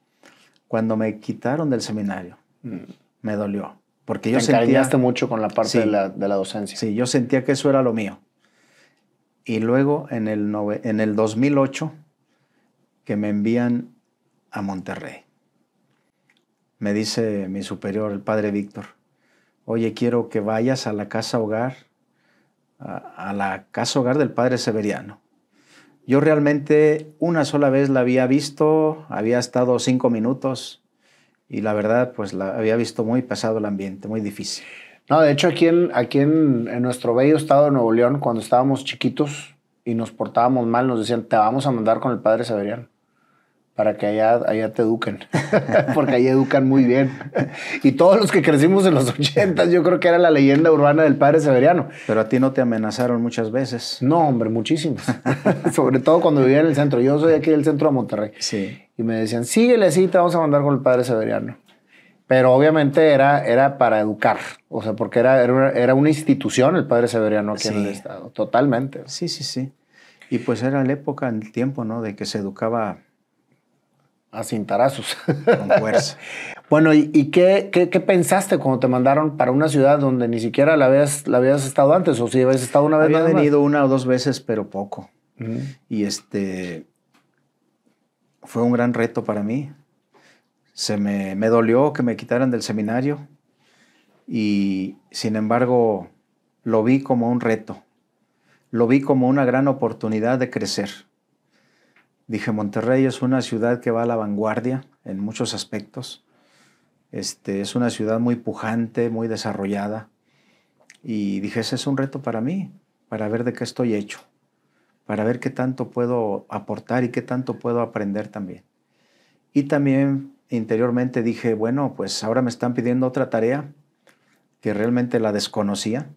cuando me quitaron del seminario. Mm. Me dolió. Porque yo Te mucho con la parte de, la, docencia. Sí, yo sentía que eso era lo mío. Y luego en el, en el 2008, que me envían a Monterrey me dice mi superior, el padre Víctor, oye, quiero que vayas a la casa hogar, a, la casa hogar del padre Severiano. Yo realmente una sola vez la había visto, había estado cinco minutos y la verdad, pues la había visto muy pesado el ambiente, muy difícil. No, de hecho aquí en, aquí en, en, nuestro bello estado de Nuevo León, cuando estábamos chiquitos y nos portábamos mal, nos decían, te vamos a mandar con el padre Severiano para que allá, allá te eduquen, [LAUGHS] porque ahí educan muy bien. y todos los que crecimos en los ochentas, yo creo que era la leyenda urbana del padre Severiano. Pero a ti no te amenazaron muchas veces. No, hombre, muchísimas. [LAUGHS] Sobre todo cuando vivía en el centro. Yo soy aquí del centro de Monterrey. Sí. Y me decían, síguele así, te vamos a mandar con el padre Severiano. Pero obviamente era, era para educar, o sea, porque era, era, una institución el padre Severiano aquí en el Estado, totalmente. Sí, sí, sí. Y pues era la época, el tiempo, ¿no? De que se educaba a cintarazos. Con fuerza. [LAUGHS] bueno, ¿y, qué, qué, pensaste cuando te mandaron para una ciudad donde ni siquiera la habías, la habías estado antes? ¿O si habías estado una vez? Había venido una o dos veces, pero poco. Y este fue un gran reto para mí. Se me, me dolió que me quitaran del seminario y sin embargo lo vi como un reto, lo vi como una gran oportunidad de crecer Dije, Monterrey es una ciudad que va a la vanguardia en muchos aspectos. Este, es una ciudad muy pujante, muy desarrollada. Y dije, ese es un reto para mí, para ver de qué estoy hecho, para ver qué tanto puedo aportar y qué tanto puedo aprender también. Y también interiormente dije, bueno, pues ahora me están pidiendo otra tarea que realmente la desconocía,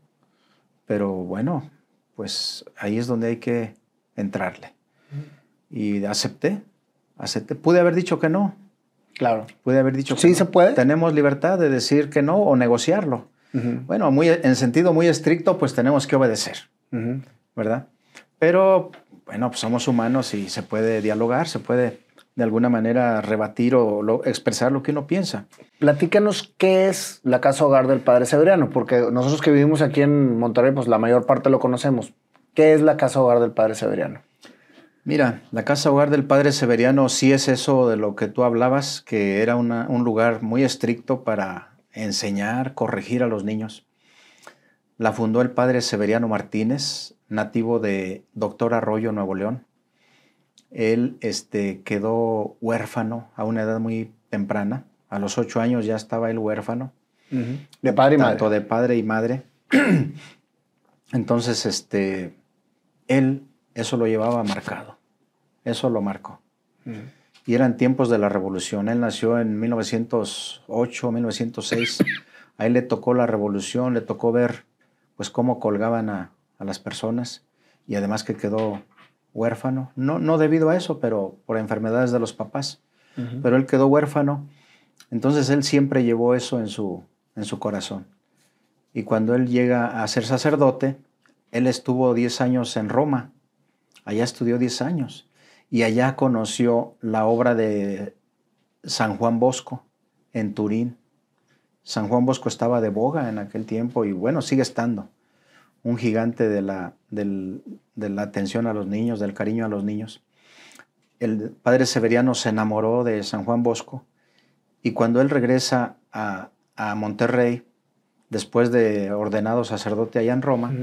pero bueno, pues ahí es donde hay que entrarle y acepté, acepté. Pude haber dicho que no. Claro. Pude haber dicho que sí se puede. Tenemos libertad de decir que no o negociarlo. Bueno, muy, en sentido muy estricto, pues tenemos que obedecer, ¿verdad? Pero, bueno, pues somos humanos y se puede dialogar, se puede de alguna manera rebatir o expresar lo que uno piensa. Platícanos qué es la casa hogar del Padre Severiano, porque nosotros que vivimos aquí en Monterrey, pues la mayor parte lo conocemos. ¿Qué es la casa hogar del Padre Severiano? Mira, la casa hogar del padre Severiano sí es eso de lo que tú hablabas, que era un lugar muy estricto para enseñar, corregir a los niños. La fundó el padre Severiano Martínez, nativo de Doctor Arroyo, Nuevo León. Él este, quedó huérfano a una edad muy temprana. A los ocho años ya estaba él huérfano. De padre y madre. de padre y madre. [CLEARS THROAT] Entonces, este, él eso lo llevaba marcado. Eso lo marcó. Y eran tiempos de la revolución. Él nació en 1908, 1906. ahí le tocó la revolución, le tocó ver pues cómo colgaban a, las personas y además que quedó huérfano. No, no debido a eso, pero por enfermedades de los papás. Pero él quedó huérfano. Entonces él siempre llevó eso en su, en su corazón. Y cuando él llega a ser sacerdote, él estuvo 10 años en Roma Allá estudió 10 años y allá conoció la obra de San Juan Bosco en Turín. San Juan Bosco estaba de boga en aquel tiempo y bueno, sigue estando. Un gigante de la, de la atención a los niños, del cariño a los niños. El padre Severiano se enamoró de San Juan Bosco y cuando él regresa a, Monterrey, después de ordenado sacerdote allá en Roma,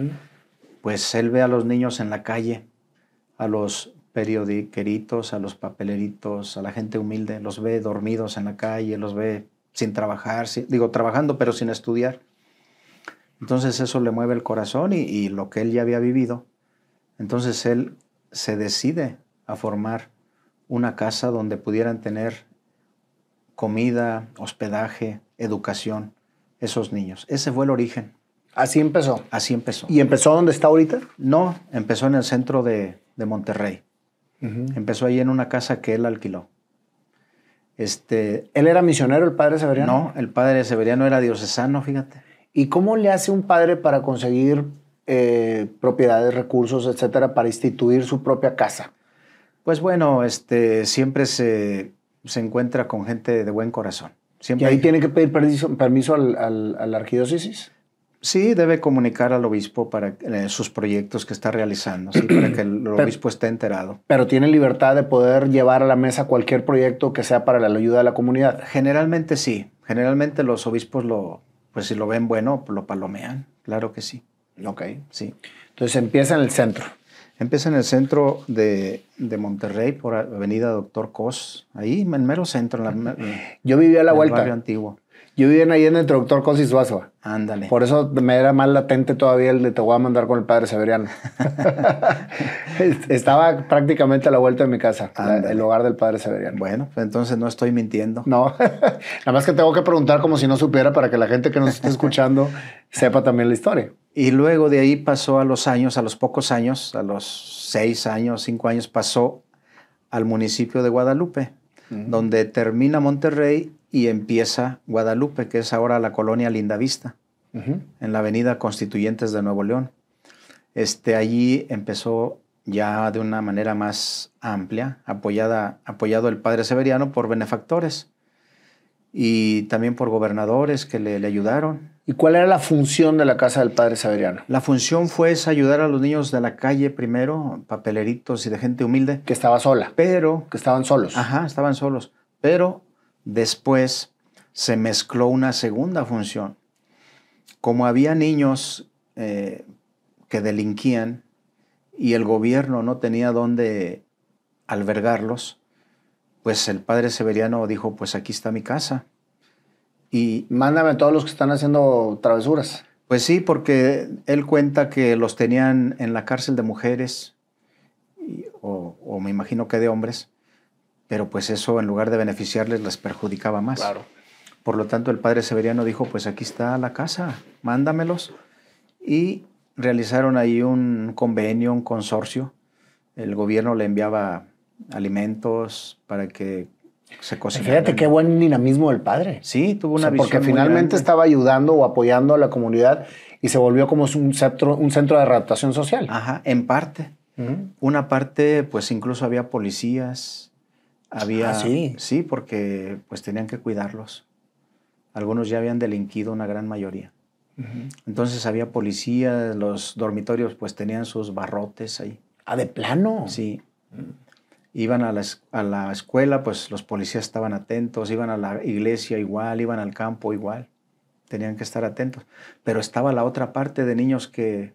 pues él ve a los niños en la calle a los periodiqueritos, a los papeleritos, a la gente humilde, los ve dormidos en la calle, los ve sin trabajar, digo, trabajando pero sin estudiar. Entonces eso le mueve el corazón y, y lo que él ya había vivido. Entonces él se decide a formar una casa donde pudieran tener comida, hospedaje, educación, esos niños. Ese fue el origen. Así empezó. Así empezó. ¿Y empezó donde está ahorita? No, empezó en el centro de, de Monterrey. Empezó ahí en una casa que él alquiló. Este, ¿Él era misionero, el padre Severiano? No, el padre Severiano era diocesano, fíjate. ¿Y cómo le hace un padre para conseguir eh, propiedades, recursos, etcétera, para instituir su propia casa? Pues bueno, este, siempre se, encuentra con gente de buen corazón. Siempre ¿Y ahí tiene que pedir permiso, permiso al, a la arquidiócesis? Sí, debe comunicar al obispo para eh, sus proyectos que está realizando, para que el [CLEARS THROAT] obispo esté enterado. Pero tiene libertad de poder llevar a la mesa cualquier proyecto que sea para la ayuda de la comunidad. Generalmente sí. Generalmente los obispos lo, pues si lo ven bueno, lo palomean. Claro que sí. Ok. Sí. Entonces empieza en el centro. Empieza en el centro de, Monterrey, por Avenida Doctor Cos, ahí en mero centro. Yo vivía a la en vuelta. El barrio antiguo. Yo vivía ahí en el introductor con Ándale. Por eso me era más latente todavía el de te voy a mandar con el padre Severiano. [LAUGHS] Estaba prácticamente a la vuelta de mi casa, el hogar del padre Severiano. Bueno, pues entonces no estoy mintiendo. No, [LAUGHS] nada más que tengo que preguntar como si no supiera para que la gente que nos esté escuchando [LAUGHS] sepa también la historia. Y luego de ahí pasó a los años, a los pocos años, a los seis años, cinco años, pasó al municipio de Guadalupe, donde termina Monterrey y empieza Guadalupe, que es ahora la colonia Lindavista, en la avenida Constituyentes de Nuevo León. Este, allí empezó ya de una manera más amplia, apoyada, apoyado el padre Severiano por benefactores y también por gobernadores que le, ayudaron. ¿Y cuál era la función de la Casa del Padre Severiano? La función fue es ayudar a los niños de la calle primero, papeleritos y de gente humilde. Que estaba sola. Pero... Que estaban solos. Ajá, estaban solos. Pero Después se mezcló una segunda función. Como había niños eh, que delinquían y el gobierno no tenía dónde albergarlos, pues el padre Severiano dijo, pues aquí está mi casa. Y mándame a todos los que están haciendo travesuras. Pues sí, porque él cuenta que los tenían en la cárcel de mujeres, o me imagino que de hombres, pero pues eso en lugar de beneficiarles las perjudicaba más. Por lo tanto, el padre Severiano dijo, pues aquí está la casa, mándamelos. Y realizaron ahí un convenio, un consorcio. El gobierno le enviaba alimentos para que se cocinara. Fíjate qué buen dinamismo el padre. Sí, tuvo una visión Porque finalmente estaba ayudando o apoyando a la comunidad y se volvió como un centro, un centro de adaptación social. Ajá, en parte. Una parte, pues incluso había policías, había, ah, sí? sí, porque pues tenían que cuidarlos. Algunos ya habían delinquido, una gran mayoría. Entonces había policías, los dormitorios pues tenían sus barrotes ahí. Ah, de plano. Sí. Mm. Iban a la, a la, escuela, pues los policías estaban atentos, iban a la iglesia igual, iban al campo igual. Tenían que estar atentos. Pero estaba la otra parte de niños que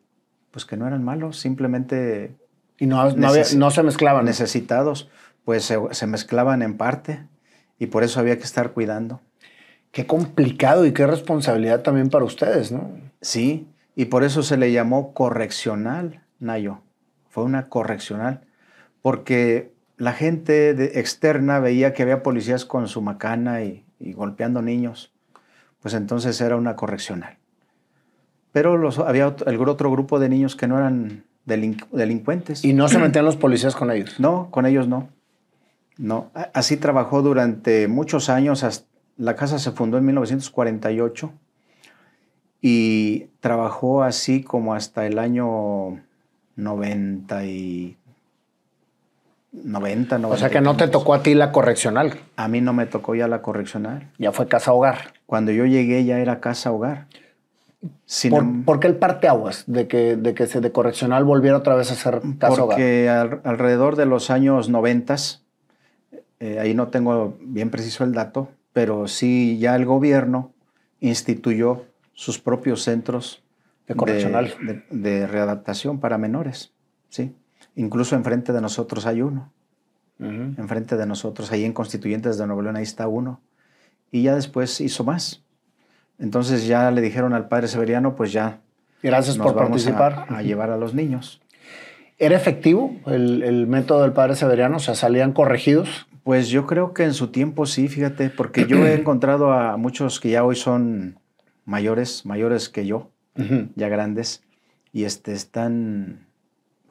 pues que no eran malos, simplemente... Y no, no se mezclaban. Necesitados pues se, mezclaban en parte y por eso había que estar cuidando. Qué complicado y qué responsabilidad también para ustedes, ¿no? Sí, y por eso se le llamó correccional, Nayo. Fue una correccional, porque la gente externa veía que había policías con su macana y, golpeando niños. Pues entonces era una correccional. Pero había otro, grupo de niños que no eran delincuentes. ¿Y no se metían los policías con ellos? No, con ellos no. No, así trabajó durante muchos años. la casa se fundó en 1948 y trabajó así como hasta el año 90 y 90, O sea que no te tocó a ti la correccional. A mí no me tocó ya la correccional. Ya fue casa hogar. Cuando yo llegué ya era casa hogar. Em- ¿Por, qué el parte de que, de que se de correccional volviera otra vez a ser casa hogar? Porque alrededor de los años 90 eh, ahí no tengo bien preciso el dato, pero sí ya el gobierno instituyó sus propios centros de, de, readaptación para menores. ¿sí? Incluso enfrente de nosotros hay uno. Enfrente de nosotros, ahí en Constituyentes de Nuevo León, ahí está uno. Y ya después hizo más. Entonces ya le dijeron al padre Severiano, pues ya. Gracias por participar. A, llevar a los niños. ¿Era efectivo el, el método del padre Severiano? O sea, salían corregidos pues yo creo que en su tiempo sí, fíjate, porque yo he [CLEARS THROAT] encontrado a muchos que ya hoy son mayores, mayores que yo, ya grandes, y este, están,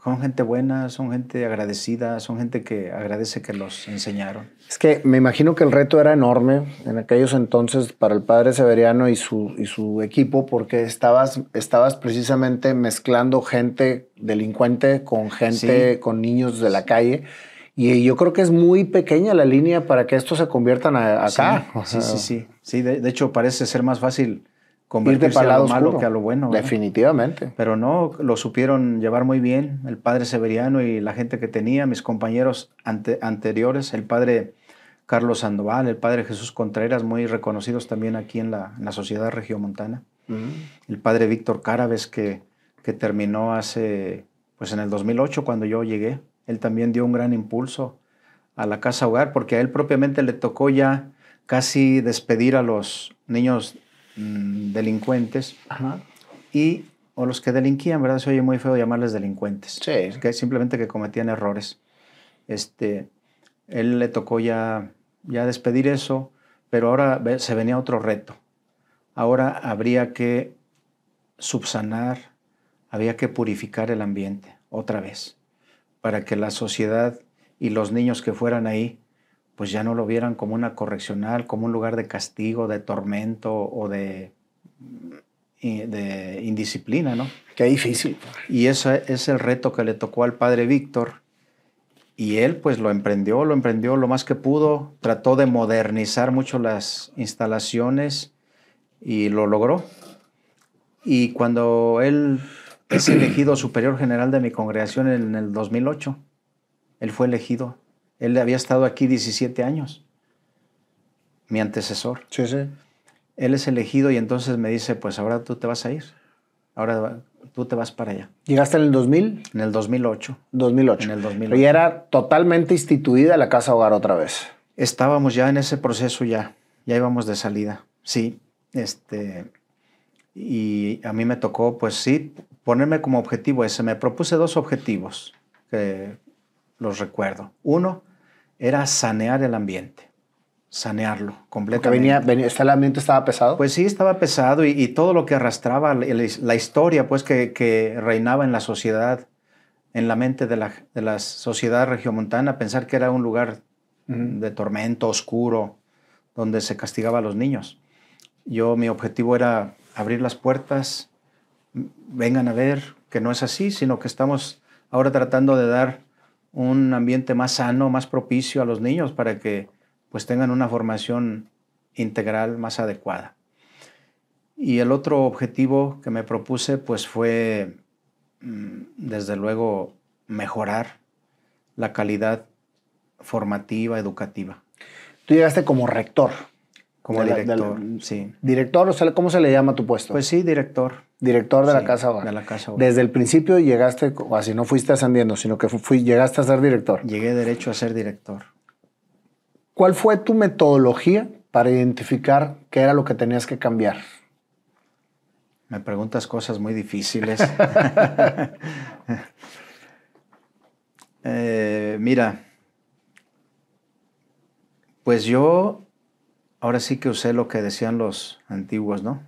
son gente buena, son gente agradecida, son gente que agradece que los enseñaron. Es que me imagino que el reto era enorme en aquellos entonces para el padre Severiano y su, y su equipo, porque estabas, estabas precisamente mezclando gente delincuente con gente, con niños de la calle y yo creo que es muy pequeña la línea para que esto se conviertan acá. Sí, sí, sí, sí. de, hecho, parece ser más fácil convertirse para a lo malo que a lo bueno. ¿eh? Definitivamente. Pero no, lo supieron llevar muy bien el padre Severiano y la gente que tenía, mis compañeros anteriores, el padre Carlos Sandoval, el padre Jesús Contreras, muy reconocidos también aquí en la, sociedad regiomontana. Mm. El padre Víctor Cárabes, que, que terminó hace, pues en el 2008 cuando yo llegué. Él también dio un gran impulso a la casa hogar porque a él propiamente le tocó ya casi despedir a los niños mm, delincuentes y o los que delinquían, ¿verdad? Se oye muy feo llamarles delincuentes. Sí. que simplemente que cometían errores. Este, él le tocó ya, ya despedir eso, pero ahora se venía otro reto. Ahora habría que subsanar, había que purificar el ambiente otra vez para que la sociedad y los niños que fueran ahí, pues ya no lo vieran como una correccional, como un lugar de castigo, de tormento o de, de indisciplina, ¿no? Qué difícil. Y ese es el reto que le tocó al padre Víctor. Y él pues lo emprendió, lo emprendió lo más que pudo, trató de modernizar mucho las instalaciones y lo logró. Y cuando él es elegido superior general de mi congregación en el 2008. Él fue elegido. Él había estado aquí 17 años, mi antecesor. Sí, sí. Él es elegido y entonces me dice, pues ahora tú te vas a ir. Ahora tú te vas para allá. ¿Llegaste en el 2000? En el 2008. 2008. En el 2008. Y era totalmente instituida la casa hogar otra vez. Estábamos ya en ese proceso ya. Ya íbamos de salida. Sí. Este, y a mí me tocó, pues sí, ponerme como objetivo ese. Me propuse dos objetivos que los recuerdo. Uno era sanear el ambiente sanearlo completamente. el ambiente estaba pesado. Pues sí, estaba pesado y, todo lo que arrastraba la historia, pues que, reinaba en la sociedad, en la mente de la, de sociedad regiomontana, pensar que era un lugar de tormento oscuro donde se castigaba a los niños. Yo mi objetivo era abrir las puertas vengan a ver que no es así, sino que estamos ahora tratando de dar un ambiente más sano, más propicio a los niños para que pues tengan una formación integral más adecuada. Y el otro objetivo que me propuse pues fue mm, desde luego mejorar la calidad formativa, educativa. Tú llegaste como rector como director, sí. ¿Director o sea, cómo se le llama tu puesto? Pues sí, director. Director de la Casa baja. De la Casa Desde el principio llegaste, o así no fuiste ascendiendo, sino que llegaste a ser director. Llegué derecho a ser director. ¿Cuál fue tu metodología para identificar qué era lo que tenías que cambiar? Me preguntas cosas muy difíciles. [LAUGHS] Eh, mira, pues yo ahora sí que usé lo que decían los antiguos, ¿no?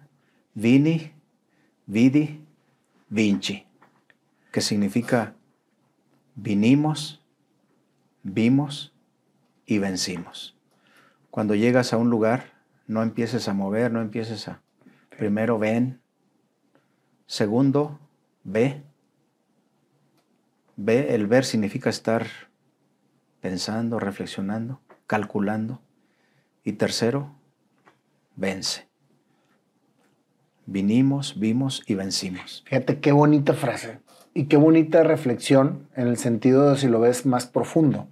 Vini, vidi, vinci, que significa vinimos, vimos y vencimos. Cuando llegas a un lugar, no empieces a mover, no empieces a... Primero ven, segundo ve. Ve, el ver significa estar pensando, reflexionando, calculando y tercero, vence. Vinimos, vimos y vencimos. Fíjate qué bonita frase y qué bonita reflexión en el sentido de si lo ves más profundo.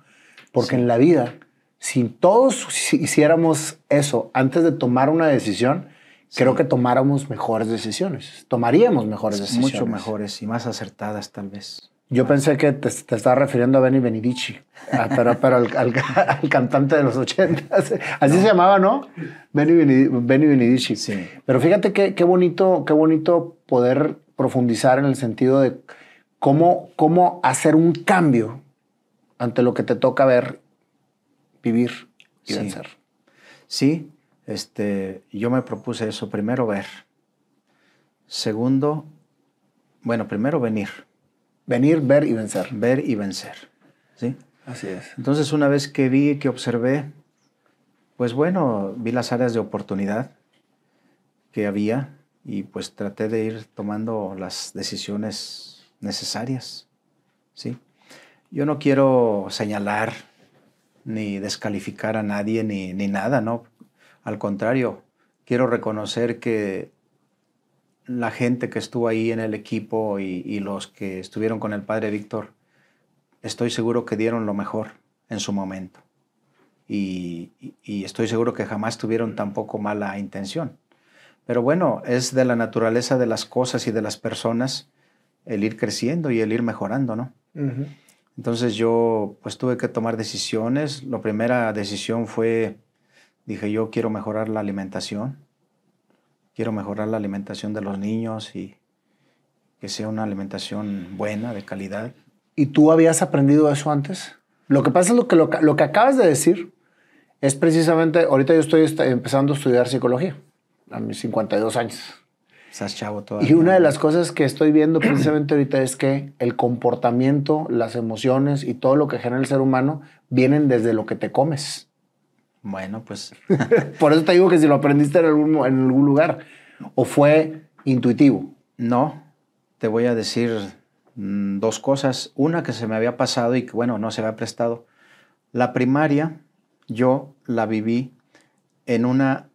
Porque en la vida, si todos hiciéramos eso antes de tomar una decisión, creo que tomáramos mejores decisiones. Tomaríamos mejores decisiones. Mucho mejores y más acertadas tal vez. Yo pensé que te, te estaba refiriendo a Benny Benidici, ah, pero, [LAUGHS] al, cantante de los ochentas. Así se llamaba, ¿no? Benny, Sí. Pero fíjate qué, qué, bonito, qué bonito poder profundizar en el sentido de cómo, cómo hacer un cambio ante lo que te toca ver, vivir y sí. vencer. Sí, este, yo me propuse eso. Primero ver. Segundo, bueno, primero venir Venir, ver y vencer. Ver y vencer. ¿Sí? Así es. Entonces, una vez que vi, que observé, pues bueno, vi las áreas de oportunidad que había y pues traté de ir tomando las decisiones necesarias. ¿Sí? Yo no quiero señalar ni descalificar a nadie ni, ni nada, ¿no? Al contrario, quiero reconocer que la gente que estuvo ahí en el equipo y, los que estuvieron con el padre Víctor, estoy seguro que dieron lo mejor en su momento. Y, estoy seguro que jamás tuvieron tampoco mala intención. Pero bueno, es de la naturaleza de las cosas y de las personas el ir creciendo y el ir mejorando, ¿no? Entonces yo pues tuve que tomar decisiones. La primera decisión fue, dije yo quiero mejorar la alimentación quiero mejorar la alimentación de los niños y que sea una alimentación buena, de calidad. ¿Y tú habías aprendido eso antes? Lo que pasa es lo que, lo, lo que acabas de decir es precisamente, ahorita yo estoy empezando a estudiar psicología, a mis 52 años. Estás chavo todavía. Y una de las cosas que estoy viendo precisamente ahorita es que el comportamiento, las emociones y todo lo que genera el ser humano vienen desde lo que te comes. Bueno, pues. [LAUGHS] Por eso te digo que si lo aprendiste en algún, lugar. ¿O fue intuitivo? No. Te voy a decir mm, dos cosas. Una que se me había pasado y que, bueno, no se me ha prestado. La primaria yo la viví en una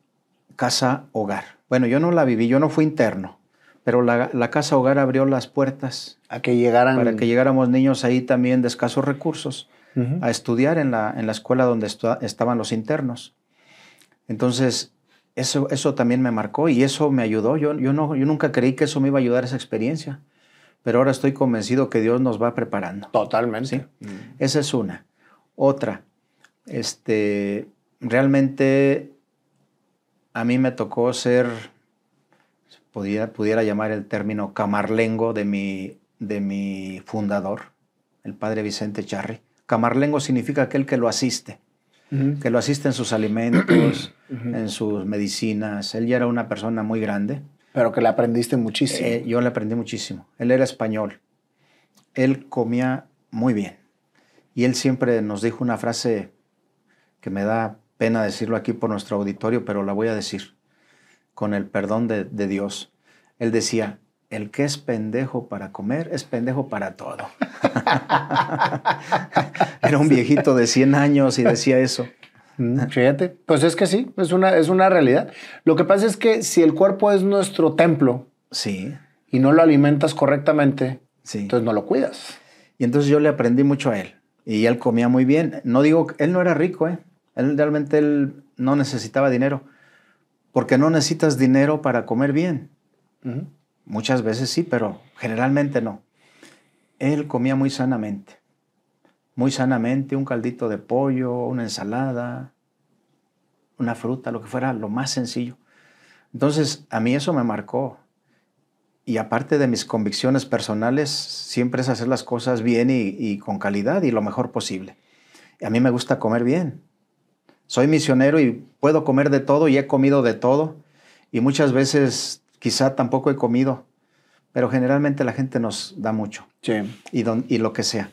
casa hogar. Bueno, yo no la viví, yo no fui interno, pero la, la casa hogar abrió las puertas. A que llegaran. Para que llegáramos niños ahí también de escasos recursos a estudiar en la, en la escuela donde estaban los internos. Entonces, eso, eso también me marcó y eso me ayudó. Yo, yo, no, yo nunca creí que eso me iba a ayudar esa experiencia, pero ahora estoy convencido que Dios nos va preparando. Totalmente. ¿sí? Mm. Esa es una. Otra, este, realmente a mí me tocó ser, pudiera, pudiera llamar el término camarlengo de mi, de mi fundador, el padre Vicente Charri. Camarlengo significa aquel que lo asiste, que lo asiste en sus alimentos, [CLEARS THROAT] en sus medicinas. Él ya era una persona muy grande. Pero que le aprendiste muchísimo. Eh, yo le aprendí muchísimo. Él era español. Él comía muy bien. Y él siempre nos dijo una frase que me da pena decirlo aquí por nuestro auditorio, pero la voy a decir, con el perdón de Dios. Él decía, el que es pendejo para comer es pendejo para todo. [LAUGHS] Era un viejito de 100 años y decía eso. Mm, fíjate, pues es que sí, es una, es una realidad. Lo que pasa es que si el cuerpo es nuestro templo sí. y no lo alimentas correctamente, sí. entonces no lo cuidas. Y entonces yo le aprendí mucho a él y él comía muy bien. No digo, él no era rico, ¿eh? él realmente él no necesitaba dinero, porque no necesitas dinero para comer bien. Muchas veces sí, pero generalmente no. Él comía muy sanamente. Muy sanamente, un caldito de pollo, una ensalada, una fruta, lo que fuera, lo más sencillo. Entonces, a mí eso me marcó. Y aparte de mis convicciones personales, siempre es hacer las cosas bien y, con calidad y lo mejor posible. a mí me gusta comer bien. Soy misionero y puedo comer de todo y he comido de todo. Y muchas veces Quizá tampoco he comido, pero generalmente la gente nos da mucho. Y, y lo que sea.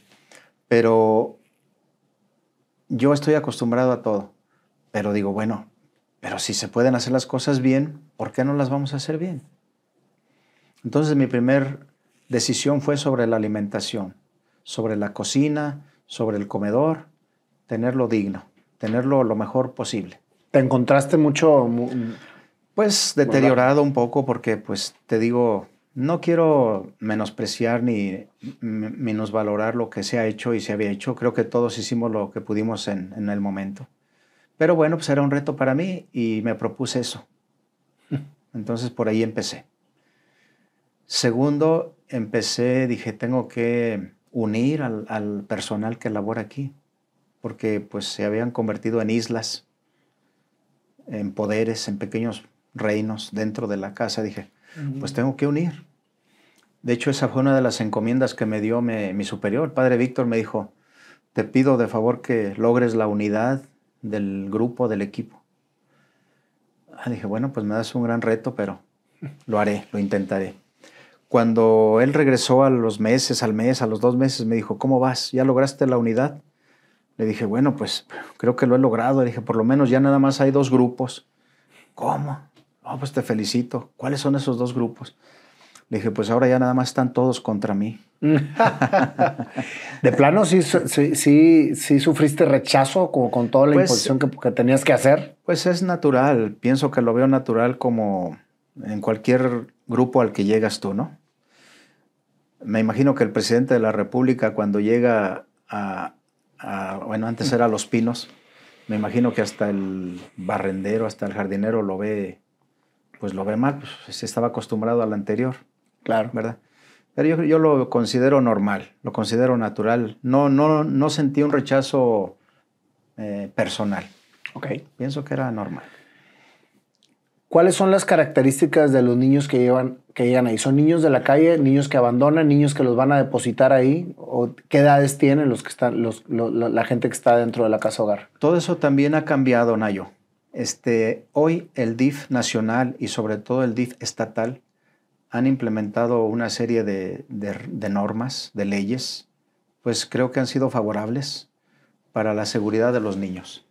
Pero yo estoy acostumbrado a todo. Pero digo, bueno, pero si se pueden hacer las cosas bien, ¿por qué no las vamos a hacer bien? Entonces mi primera decisión fue sobre la alimentación, sobre la cocina, sobre el comedor, tenerlo digno, tenerlo lo mejor posible. ¿Te encontraste mucho pues deteriorado un poco porque, pues te digo, no quiero menospreciar ni valorar lo que se ha hecho y se había hecho. Creo que todos hicimos lo que pudimos en, el momento. Pero bueno, pues era un reto para mí y me propuse eso. [LAUGHS] Entonces por ahí empecé. Segundo, empecé, dije, tengo que unir al, al personal que labora aquí, porque pues se habían convertido en islas, en poderes, en pequeños reinos dentro de la casa, dije, pues tengo que unir. De hecho, esa fue una de las encomiendas que me dio mi, superior. padre Víctor me dijo, te pido de favor que logres la unidad del grupo, del equipo. Ah, dije, bueno, pues me das un gran reto, pero lo haré, lo intentaré. Cuando él regresó a los meses, al mes, a los dos meses, me dijo, ¿cómo vas? ¿Ya lograste la unidad? Le dije, bueno, pues creo que lo he logrado. dije, por lo menos ya nada más hay dos grupos. ¿Cómo? No, pues te felicito. ¿Cuáles son esos dos grupos? Le dije, pues ahora ya nada más están todos contra mí. [LAUGHS] de plano, sí, sí, sí, sufriste rechazo como con toda la pues imposición que, tenías que hacer. Pues es natural, pienso que lo veo natural como en cualquier grupo al que llegas tú, ¿no? Me imagino que el presidente de la República cuando llega a bueno, antes era Los Pinos, me imagino que hasta el barrendero, hasta el jardinero lo ve pues lo ve mal, pues, pues estaba acostumbrado al anterior. Claro. ¿Verdad? Pero yo, yo, lo considero normal, lo considero natural. No, no, no sentí un rechazo eh, personal. Ok. Pienso que era normal. ¿Cuáles son las características de los niños que, llevan, que llegan ahí? ¿Son niños de la calle, niños que abandonan, niños que los van a depositar ahí? ¿O qué edades tienen los que están, los, la gente que está dentro de la casa hogar? Todo eso también ha cambiado, Nayo. Este, hoy el DIF nacional y sobre todo el DIF estatal han implementado una serie de, normas, de leyes, pues creo que han sido favorables para la seguridad de los niños.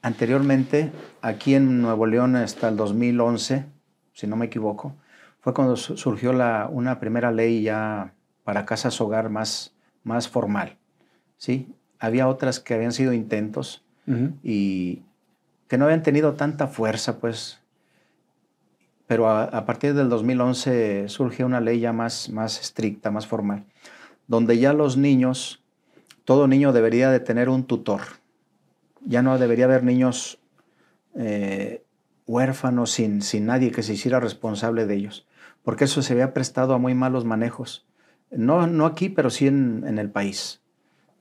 Anteriormente, aquí en Nuevo León hasta el 2011, si no me equivoco, fue cuando surgió la, una primera ley ya para casas hogar más, más formal. ¿sí? Había otras que habían sido intentos y, que no habían tenido tanta fuerza, pues. Pero a, partir del 2011 surge una ley ya más, más estricta, más formal, donde ya los niños, todo niño debería de tener un tutor. Ya no debería haber niños eh, huérfanos sin, sin nadie que se hiciera responsable de ellos, porque eso se había prestado a muy malos manejos. No, no aquí, pero sí en, en el país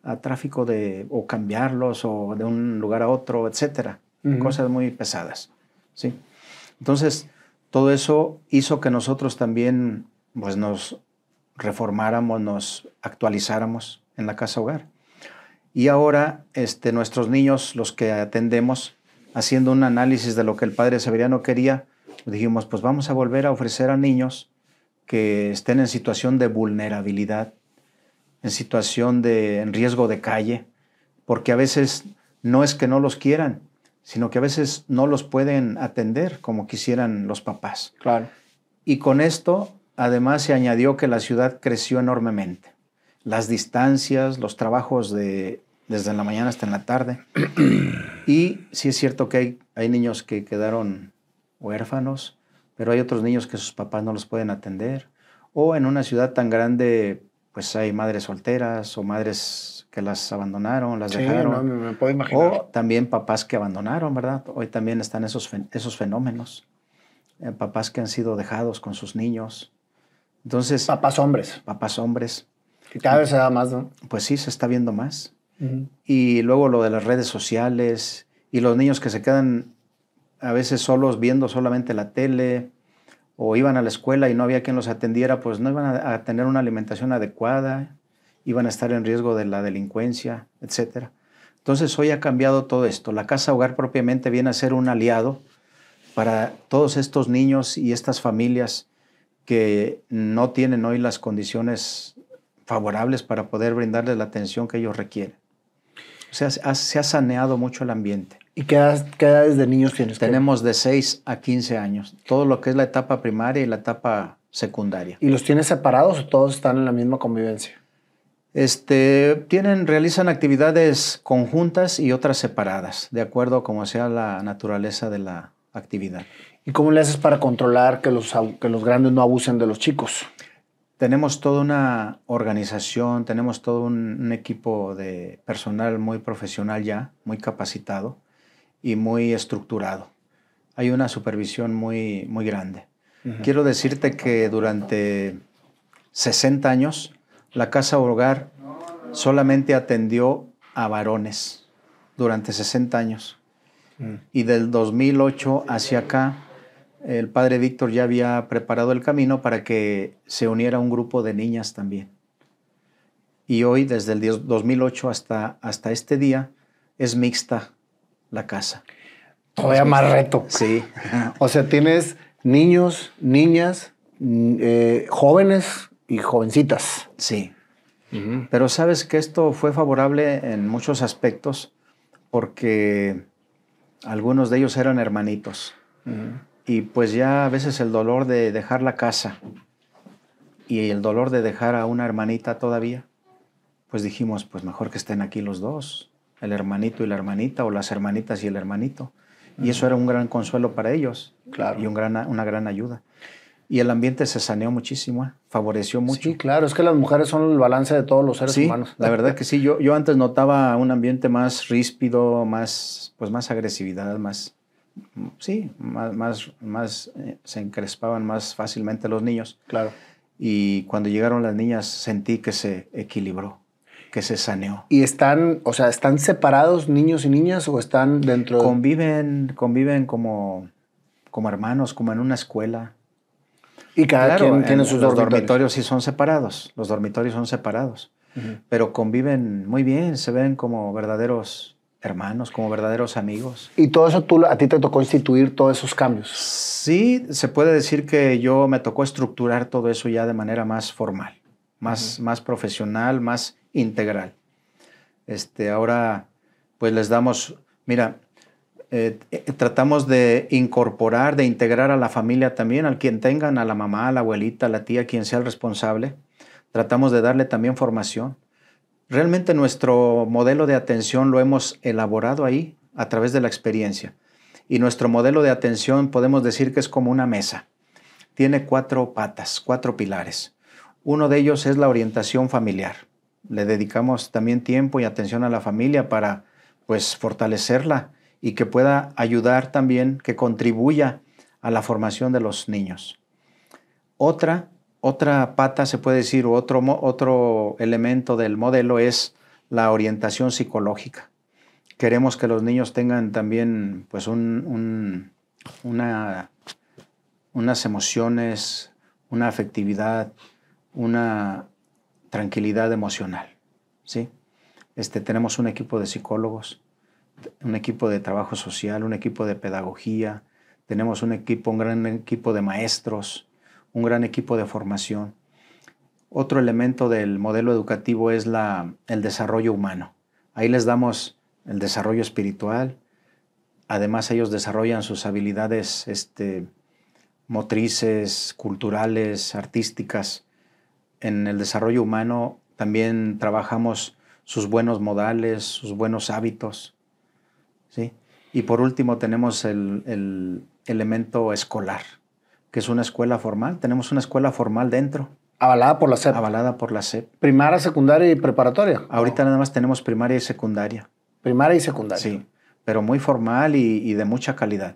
a tráfico de, o cambiarlos o de un lugar a otro, etcétera cosas muy pesadas. ¿sí? Entonces, todo eso hizo que nosotros también pues, nos reformáramos, nos actualizáramos en la casa hogar. Y ahora este, nuestros niños, los que atendemos, haciendo un análisis de lo que el padre Severiano quería, dijimos, pues vamos a volver a ofrecer a niños que estén en situación de vulnerabilidad, en situación de en riesgo de calle, porque a veces no es que no los quieran, sino que a veces no los pueden atender como quisieran los papás. Claro. Y con esto, además, se añadió que la ciudad creció enormemente. Las distancias, los trabajos de, desde la mañana hasta en la tarde. [CLEARS THROAT] y sí es cierto que hay, hay niños que quedaron huérfanos, pero hay otros niños que sus papás no los pueden atender. O en una ciudad tan grande, pues hay madres solteras o madres que las abandonaron, las dejaron. me, puedo imaginar. también papás que abandonaron, ¿verdad? Hoy también están esos, esos fenómenos. Eh, papás que han sido dejados con sus niños. Entonces. Papás hombres. Papás hombres. Que cada vez se da más, ¿no? Pues sí, se está viendo más. Y luego lo de las redes sociales y los niños que se quedan a veces solos viendo solamente la tele o iban a la escuela y no había quien los atendiera, pues no iban a tener una alimentación adecuada iban a estar en riesgo de la delincuencia, etcétera. Entonces hoy ha cambiado todo esto. La casa hogar propiamente viene a ser un aliado para todos estos niños y estas familias que no tienen hoy las condiciones favorables para poder brindarles la atención que ellos requieren. O sea, se ha saneado mucho el ambiente. ¿Y qué, edades de niños tienes? Tenemos de 6 a 15 años. Todo lo que es la etapa primaria y la etapa secundaria. ¿Y los tienes separados o todos están en la misma convivencia? Este, tienen, realizan actividades conjuntas y otras separadas, de acuerdo a como sea la naturaleza de la actividad. ¿Y cómo le haces para controlar que los, grandes no abusen de los chicos? Tenemos toda una organización, tenemos todo un, equipo de personal muy profesional ya, muy capacitado y muy estructurado. Hay una supervisión muy, muy grande. Quiero decirte que durante 60 años la casa hogar solamente atendió a varones durante 60 años. Mm. Y del 2008 hacia acá, el padre Víctor ya había preparado el camino para que se uniera un grupo de niñas también. Y hoy, desde el 2008 hasta, hasta este día, es mixta la casa. Todavía más reto. Sí. [LAUGHS] o sea, tienes niños, niñas, eh, jóvenes y jovencitas. Sí. Pero sabes que esto fue favorable en muchos aspectos porque algunos de ellos eran hermanitos. Y pues ya a veces el dolor de dejar la casa y el dolor de dejar a una hermanita todavía, pues dijimos, pues mejor que estén aquí los dos, el hermanito y la hermanita o las hermanitas y el hermanito. Y eso era un gran consuelo para ellos claro. y una gran ayuda y el ambiente se saneó muchísimo, ¿eh? favoreció mucho. Sí, claro, es que las mujeres son el balance de todos los seres humanos. La verdad que sí, yo, yo antes notaba un ambiente más ríspido, más, pues más agresividad, más, sí, más, más, más eh, se encrespaban más fácilmente los niños. Claro. Y cuando llegaron las niñas sentí que se equilibró, que se saneó. ¿Y están, o sea, están separados niños y niñas o están dentro? Conviven, conviven como, como hermanos, como en una escuela y cada claro, quien tiene sus los dormitorios. sí son separados, los dormitorios son separados, pero conviven muy bien, se ven como verdaderos hermanos, como verdaderos amigos. ¿Y todo eso tú, a ti te tocó instituir todos esos cambios? Sí, se puede decir que yo me tocó estructurar todo eso ya de manera más formal, más, más profesional, más integral. Este, ahora, pues les damos, mira, eh, eh, tratamos de incorporar, de integrar a la familia también, al quien tengan, a la mamá, a la abuelita, a la tía, quien sea el responsable. Tratamos de darle también formación. Realmente nuestro modelo de atención lo hemos elaborado ahí a través de la experiencia. Y nuestro modelo de atención podemos decir que es como una mesa. Tiene cuatro patas, cuatro pilares. Uno de ellos es la orientación familiar. Le dedicamos también tiempo y atención a la familia para pues fortalecerla y que pueda ayudar también, que contribuya a la formación de los niños. Otra, otra pata, se puede decir, otro, otro elemento del modelo es la orientación psicológica. Queremos que los niños tengan también pues, una, unas emociones, una afectividad, una tranquilidad emocional. ¿sí? Este, tenemos un equipo de psicólogos un equipo de trabajo social, un equipo de pedagogía, tenemos un equipo, un gran equipo de maestros, un gran equipo de formación. Otro elemento del modelo educativo es el desarrollo humano. Ahí les damos el desarrollo espiritual, además ellos desarrollan sus habilidades este, motrices, culturales, artísticas. En el desarrollo humano también trabajamos sus buenos modales, sus buenos hábitos, ¿sí? Y por último tenemos el, elemento escolar, que es una escuela formal. Tenemos una escuela formal dentro. Avalada por la SEP. Avalada por la SEP. Primaria, secundaria y preparatoria. Ahorita nada más tenemos primaria y secundaria. Primaria y secundaria. Sí, pero muy formal y, de mucha calidad.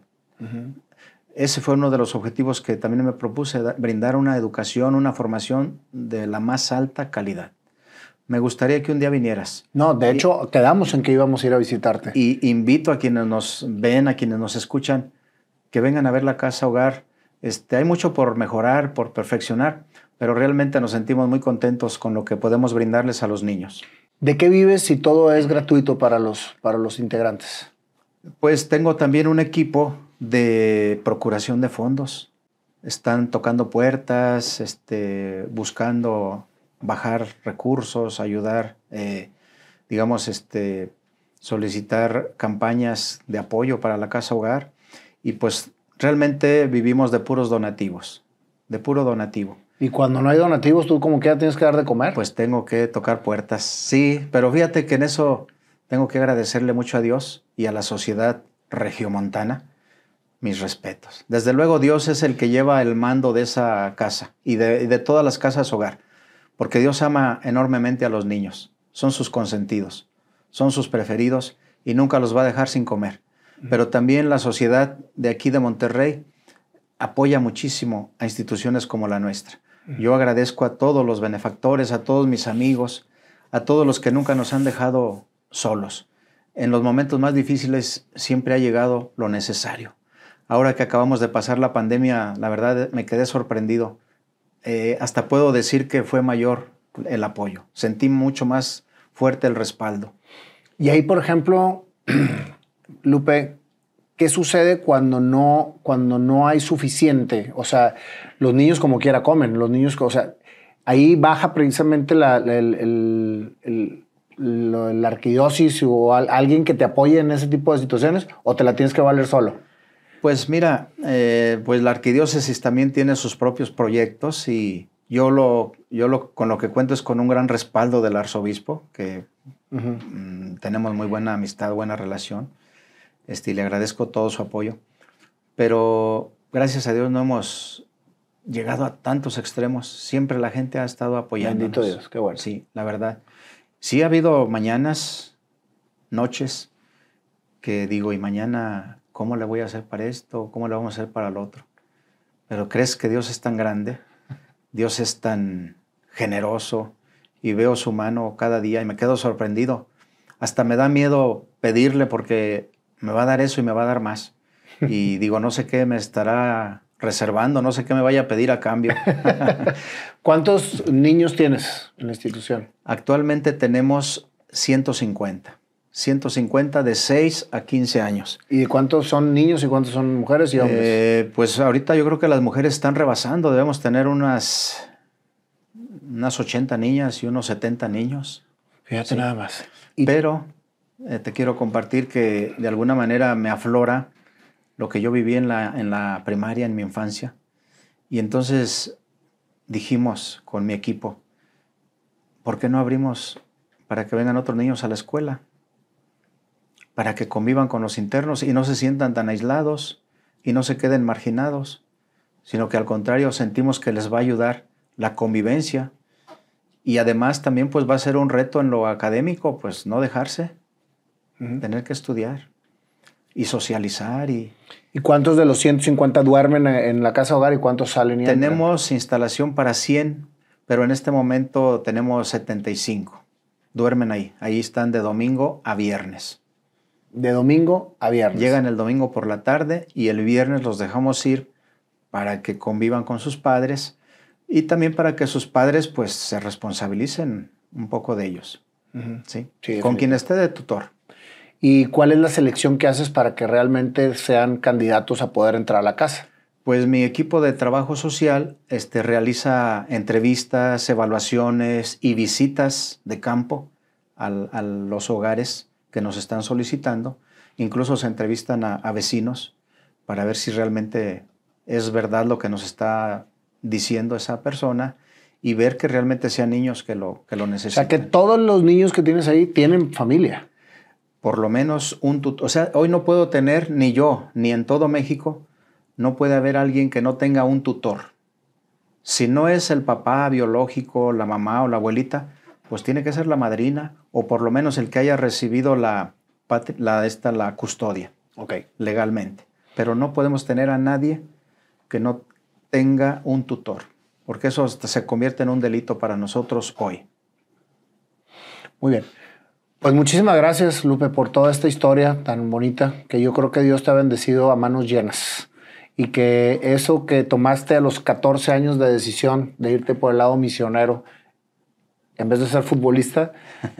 Ese fue uno de los objetivos que también me propuse, brindar una educación, una formación de la más alta calidad me gustaría que un día vinieras. No, de hecho, quedamos en que íbamos a ir a visitarte. Y invito a quienes nos ven, a quienes nos escuchan, que vengan a ver la casa hogar. Este, hay mucho por mejorar, por perfeccionar, pero realmente nos sentimos muy contentos con lo que podemos brindarles a los niños. ¿De qué vives si todo es gratuito para los, para los integrantes? Pues tengo también un equipo de procuración de fondos. Están tocando puertas, este, buscando bajar recursos, ayudar, eh, digamos, este, solicitar campañas de apoyo para la casa hogar. Y pues realmente vivimos de puros donativos, de puro donativo. Y cuando no hay donativos, tú como que tienes que dar de comer. Pues tengo que tocar puertas, sí, pero fíjate que en eso tengo que agradecerle mucho a Dios y a la sociedad regiomontana. Mis respetos. Desde luego Dios es el que lleva el mando de esa casa y de todas las casas hogar porque Dios ama enormemente a los niños, son sus consentidos, son sus preferidos y nunca los va a dejar sin comer. Mm. Pero también la sociedad de aquí de Monterrey apoya muchísimo a instituciones como la nuestra. Mm. Yo agradezco a todos los benefactores, a todos mis amigos, a todos los que nunca nos han dejado solos. En los momentos más difíciles siempre ha llegado lo necesario. Ahora que acabamos de pasar la pandemia, la verdad me quedé sorprendido eh, hasta puedo decir que fue mayor el apoyo. Sentí mucho más fuerte el respaldo. Y ahí, por ejemplo, [CLEARS THROAT] Lupe, ¿qué sucede cuando no, cuando no hay suficiente? O sea, los niños como quiera comen, los niños, o ahí baja precisamente la, el, arquidosis o alguien que te apoye en ese tipo de situaciones o te la tienes que valer solo? Pues mira, eh, pues la arquidiócesis también tiene sus propios proyectos y yo lo, yo lo, con lo que cuento es con un gran respaldo del arzobispo, que mm, tenemos muy buena amistad, buena relación, este, y le agradezco todo su apoyo. Pero gracias a Dios no hemos llegado a tantos extremos. Siempre la gente ha estado apoyando. Bendito Dios, qué bueno. Sí, la verdad. Sí ha habido mañanas, noches, que digo, y mañana ¿Cómo le voy a hacer para esto? ¿Cómo le vamos a hacer para el otro? Pero crees que Dios es tan grande, Dios es tan generoso y veo su mano cada día y me quedo sorprendido. Hasta me da miedo pedirle porque me va a dar eso y me va a dar más. Y [LAUGHS] digo, no sé qué me estará reservando, no sé qué me vaya a pedir a cambio. [LAUGHS] ¿Cuántos niños tienes en la institución? Actualmente tenemos 150. 150 de 6 a 15 años. ¿Y cuántos son niños y cuántos son mujeres y eh, hombres? pues ahorita yo creo que las mujeres están rebasando. Debemos tener unas, unas 80 niñas y unos 70 niños. Fíjate nada más. Pero eh, te quiero compartir que de alguna manera me aflora lo que yo viví en la, en la primaria, en mi infancia. Y entonces dijimos con mi equipo, ¿por qué no abrimos para que vengan otros niños a la escuela? para que convivan con los internos y no se sientan tan aislados y no se queden marginados, sino que al contrario sentimos que les va a ayudar la convivencia y además también pues va a ser un reto en lo académico, pues no dejarse, tener que estudiar y socializar y... ¿Y cuántos de los 150 duermen en la casa hogar y cuántos salen? Y tenemos instalación para 100, pero en este momento tenemos 75. Duermen ahí, ahí están de domingo a viernes de domingo a viernes. Llegan el domingo por la tarde y el viernes los dejamos ir para que convivan con sus padres y también para que sus padres pues se responsabilicen un poco de ellos. con quien esté de tutor. ¿Y cuál es la selección que haces para que realmente sean candidatos a poder entrar a la casa? Pues mi equipo de trabajo social este, realiza entrevistas, evaluaciones y visitas de campo a los hogares que nos están solicitando. Incluso se entrevistan a, vecinos para ver si realmente es verdad lo que nos está diciendo esa persona y ver que realmente sean niños que lo, que lo necesitan. O sea, que todos los niños que tienes ahí tienen familia. Por lo menos un tutor. O sea, hoy no puedo tener ni yo, ni en todo México, no puede haber alguien que no tenga un tutor. Si no es el papá biológico, la mamá o la abuelita, pues tiene que ser la madrina o por lo menos el que haya recibido la, esta, la custodia okay. legalmente. Pero no podemos tener a nadie que no tenga un tutor, porque eso se convierte en un delito para nosotros hoy. Muy bien. Pues muchísimas gracias, Lupe, por toda esta historia tan bonita, que yo creo que Dios te ha bendecido a manos llenas y que eso que tomaste a los 14 años de decisión de irte por el lado misionero, en vez de ser futbolista,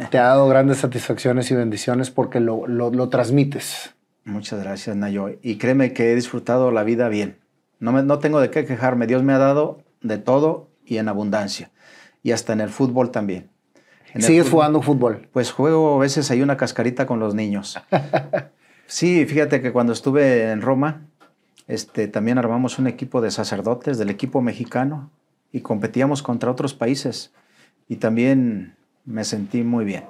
te ha dado grandes satisfacciones y bendiciones porque lo, transmites. Muchas gracias, Nayo. Y créeme que he disfrutado la vida bien. No, no tengo de qué quejarme. Dios me ha dado de todo y en abundancia. Y hasta en el fútbol también. ¿Sigues jugando fútbol? Pues juego a veces hay una cascarita con los niños. [LAUGHS] sí, fíjate que cuando estuve en Roma, este, también armamos un equipo de sacerdotes del equipo mexicano y competíamos contra otros países y también me sentí muy bien.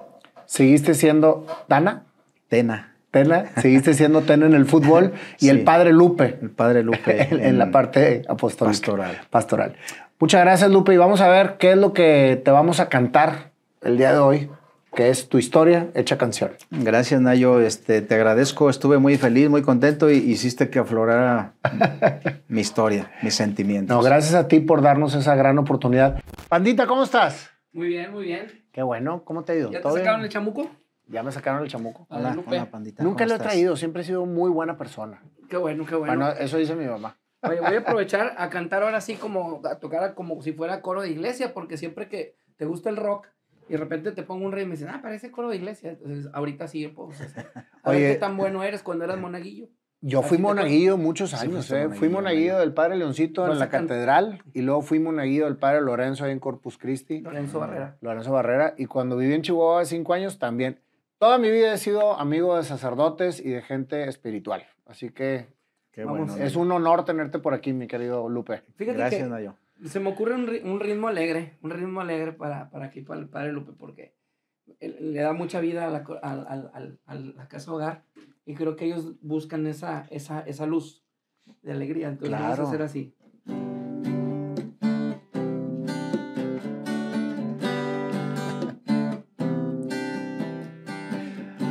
¿Seguiste siendo Tana? Tena. Tena, seguiste siendo Tena en el fútbol y el padre Lupe. El padre Lupe. [LAUGHS] en, la parte apostólica. Pastoral. Pastoral. Muchas gracias, Lupe. Y vamos a ver qué es lo que te vamos a cantar el día de hoy, que es tu historia hecha canción. Gracias, Nayo. Este, te agradezco. Estuve muy feliz, muy contento y hiciste que aflorara [LAUGHS] mi historia, mis sentimientos. No, gracias a ti por darnos esa gran oportunidad. Pandita, ¿cómo estás? Muy bien, muy bien. Qué bueno, ¿cómo te ha ido? ¿Ya te sacaron el chamuco? Ya me sacaron el chamuco. Hola, pandita. Nunca lo he traído, siempre he sido muy buena persona. Qué bueno, qué bueno. Bueno, eso dice mi mamá. Oye, voy a [LAUGHS] aprovechar a cantar ahora sí como a tocar como si fuera coro de iglesia, porque siempre que te gusta el rock y de repente te pongo un rey y me dicen, ah, parece coro de iglesia. Entonces, ahorita sí, pues, a Oye, qué tan bueno eres cuando eras monaguillo. Yo ¿eh? fui monaguillo muchos años, fui monaguillo del padre Leoncito en la catedral y luego fui monaguillo del padre Lorenzo ahí en Corpus Christi. Lorenzo Barrera. Lorenzo Barrera. Y cuando viví en Chihuahua de cinco años también. Toda mi vida he sido amigo de sacerdotes y de gente espiritual. Así que es un honor tenerte por aquí, mi querido Lupe. Gracias, Nayo. Se me ocurre un, ritmo alegre, un ritmo alegre para, para aquí, para el padre Lupe, porque eh, le da mucha vida a la, a la casa hogar y creo que ellos buscan esa, esa, luz de alegría. Entonces claro. vamos a hacer así.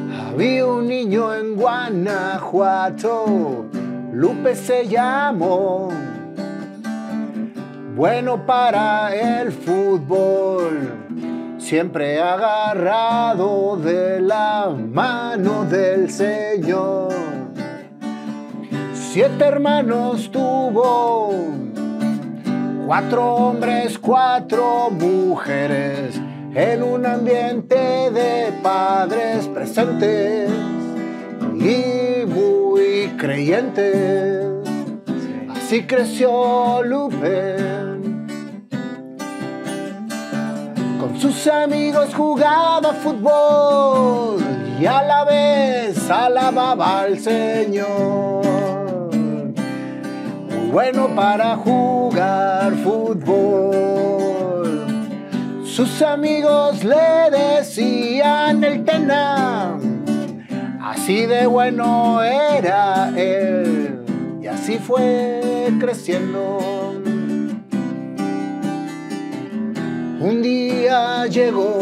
Había un niño en Guanajuato, Lupe se llamó. Bueno para el fútbol siempre agarrado de la mano del Señor. Siete hermanos tuvo, cuatro hombres, cuatro mujeres, en un ambiente de padres presentes y muy creyentes. Así creció Lupe sus amigos jugaban fútbol y a la vez alababa al Señor. Muy bueno para jugar fútbol. Sus amigos le decían el tena, así de bueno era él y así fue creciendo. Un día llegó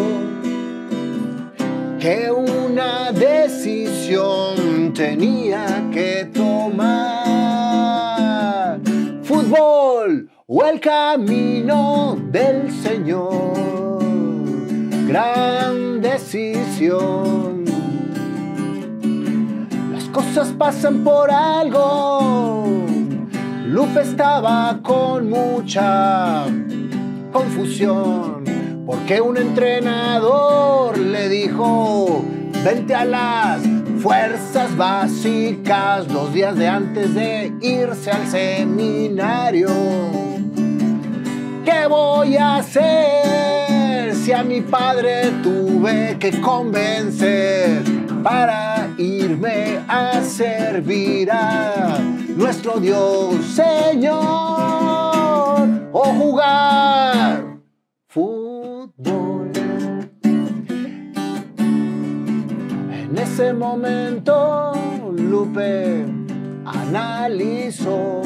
que una decisión tenía que tomar. Fútbol o el camino del Señor. Gran decisión. Las cosas pasan por algo. Lupe estaba con mucha confusión, porque un entrenador le dijo, vente a las fuerzas básicas dos días de antes de irse al seminario. ¿Qué voy a hacer si a mi padre tuve que convencer para irme a servir a nuestro Dios Señor? o jugar fútbol. En ese momento Lupe analizó,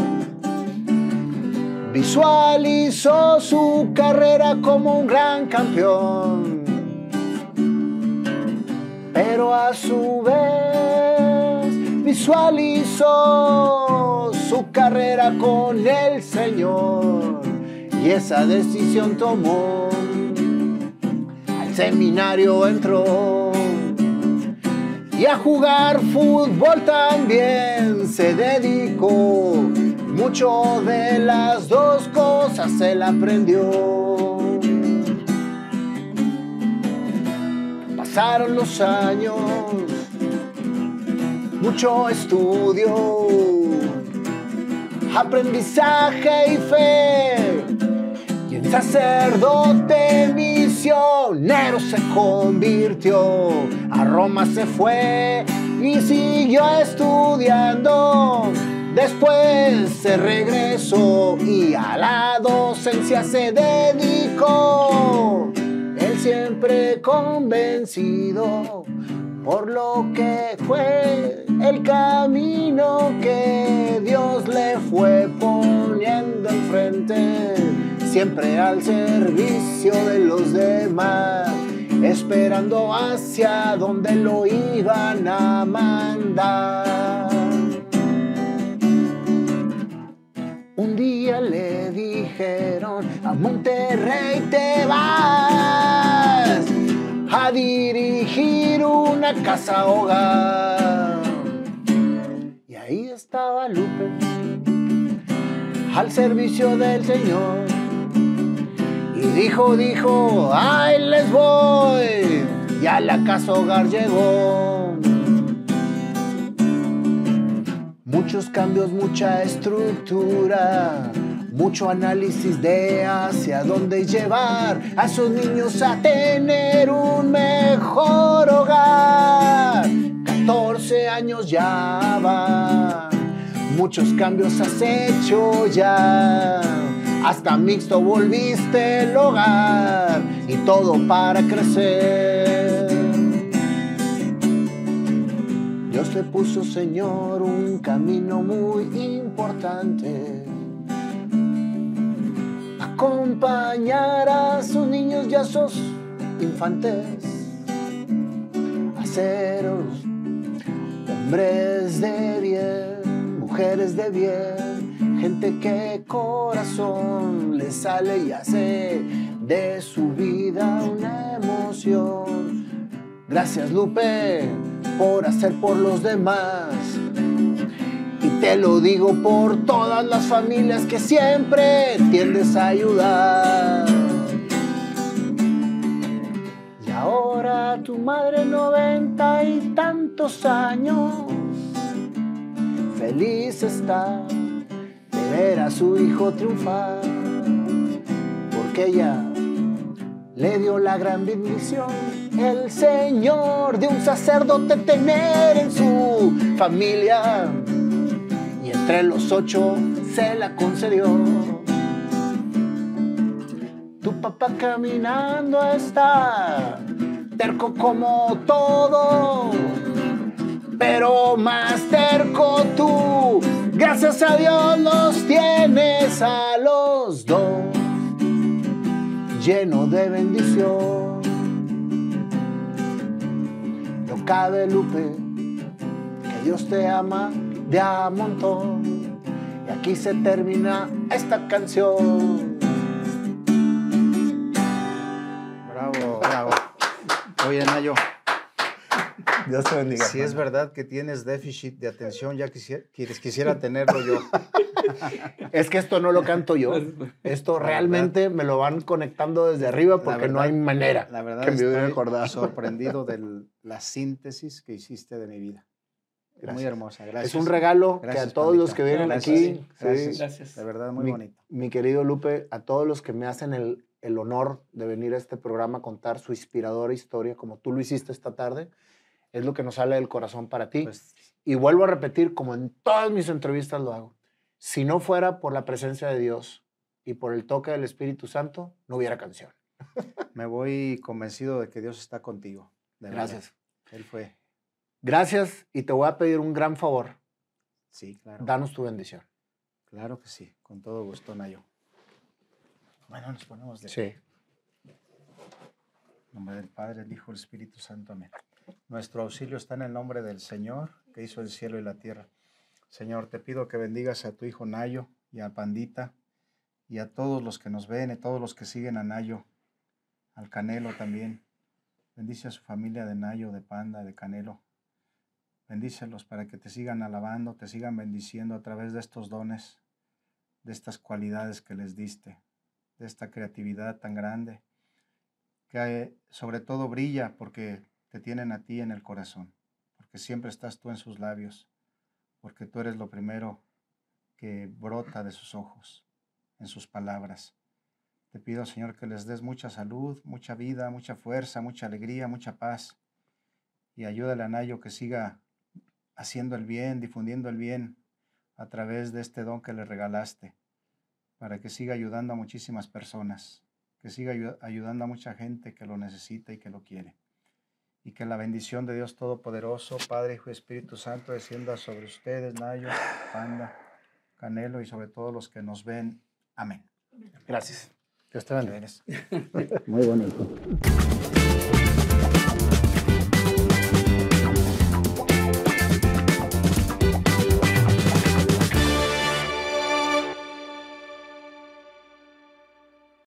visualizó su carrera como un gran campeón, pero a su vez visualizó su carrera con el Señor y esa decisión tomó. Al seminario entró y a jugar fútbol también se dedicó. Mucho de las dos cosas él aprendió. Pasaron los años, mucho estudio, aprendizaje y fe sacerdote misionero se convirtió, a Roma se fue y siguió estudiando. Después se regresó y a la docencia se dedicó. Él siempre convencido por lo que fue el camino que Dios le fue poniendo enfrente siempre al servicio de los demás, esperando hacia donde lo iban a mandar. Un día le dijeron, a Monterrey te vas a dirigir una casa hogar. Y ahí estaba Lupe, al servicio del Señor y dijo, dijo, ¡ahí les voy! Y a la casa hogar llegó. Muchos cambios, mucha estructura, mucho análisis de hacia dónde llevar a sus niños a tener un mejor hogar. 14 años ya va, muchos cambios has hecho ya hasta mixto volviste el hogar y todo para crecer. Dios te puso, Señor, un camino muy importante. Acompañar a sus niños y a sus infantes. aceros, hombres de bien, mujeres de bien gente que corazón le sale y hace de su vida una emoción. Gracias Lupe por hacer por los demás. Y te lo digo por todas las familias que siempre tiendes a ayudar. Y ahora tu madre noventa y tantos años, feliz está ver a su hijo triunfar, porque ella le dio la gran bendición. El Señor de un sacerdote tener en su familia, y entre los ocho se la concedió. Tu papá caminando está, terco como todo, pero más terco tú Gracias a Dios los tienes a los dos, lleno de bendición. toca cabe Lupe, que Dios te ama de a montón. Y aquí se termina esta canción. Bravo, bravo. Oye, Nayo. Si es verdad que tienes déficit de atención, ya quisiera, quisiera tenerlo yo. [LAUGHS] es que esto no lo canto yo. Esto realmente me lo van conectando desde arriba porque no hay manera. La verdad que me estoy recordar. sorprendido de [LAUGHS] la síntesis que hiciste de mi vida. es Muy hermosa, gracias. Es un regalo que a todos los que vienen aquí, sí. gracias. de verdad muy bonito. Mi querido Lupe, a todos los que me hacen el, el honor de venir a este programa a contar su inspiradora historia, como tú lo hiciste esta tarde, es lo que nos sale del corazón para ti. Pues y vuelvo a repetir, como en todas mis entrevistas lo hago, si no fuera por la presencia de Dios y por el toque del Espíritu Santo, no hubiera canción. [LAUGHS] Me voy convencido de que Dios está contigo. Gracias. Él fue. Gracias y te voy a pedir un gran favor. Sí, claro. Danos tu bendición. Claro que sí, con todo gusto, Nayo. Bueno, nos ponemos de. Sí. En nombre del Padre, el Hijo, el Espíritu Santo. Amén. Nuestro auxilio está en el nombre del Señor, que hizo el cielo y la tierra. Señor, te pido que bendigas a tu hijo Nayo y a Pandita y a todos los que nos ven, y a todos los que siguen a Nayo, al Canelo también. Bendice a su familia de Nayo, de Panda, de Canelo. Bendícelos para que te sigan alabando, te sigan bendiciendo a través de estos dones, de estas cualidades que les diste, de esta creatividad tan grande, que eh, sobre todo brilla porque te tienen a ti en el corazón, porque siempre estás tú en sus labios, porque tú eres lo primero que brota de sus ojos, en sus palabras. Te pido, Señor, que les des mucha salud, mucha vida, mucha fuerza, mucha alegría, mucha paz. Y ayúdale a Nayo que siga haciendo el bien, difundiendo el bien a través de este don que le regalaste, para que siga ayudando a muchísimas personas, que siga ayudando a mucha gente que lo necesita y que lo quiere y que la bendición de Dios Todopoderoso, Padre, Hijo y Espíritu Santo descienda sobre ustedes, Nayo, Panda, Canelo y sobre todos los que nos ven. Amén. Gracias. Dios te bendiga. Muy bonito.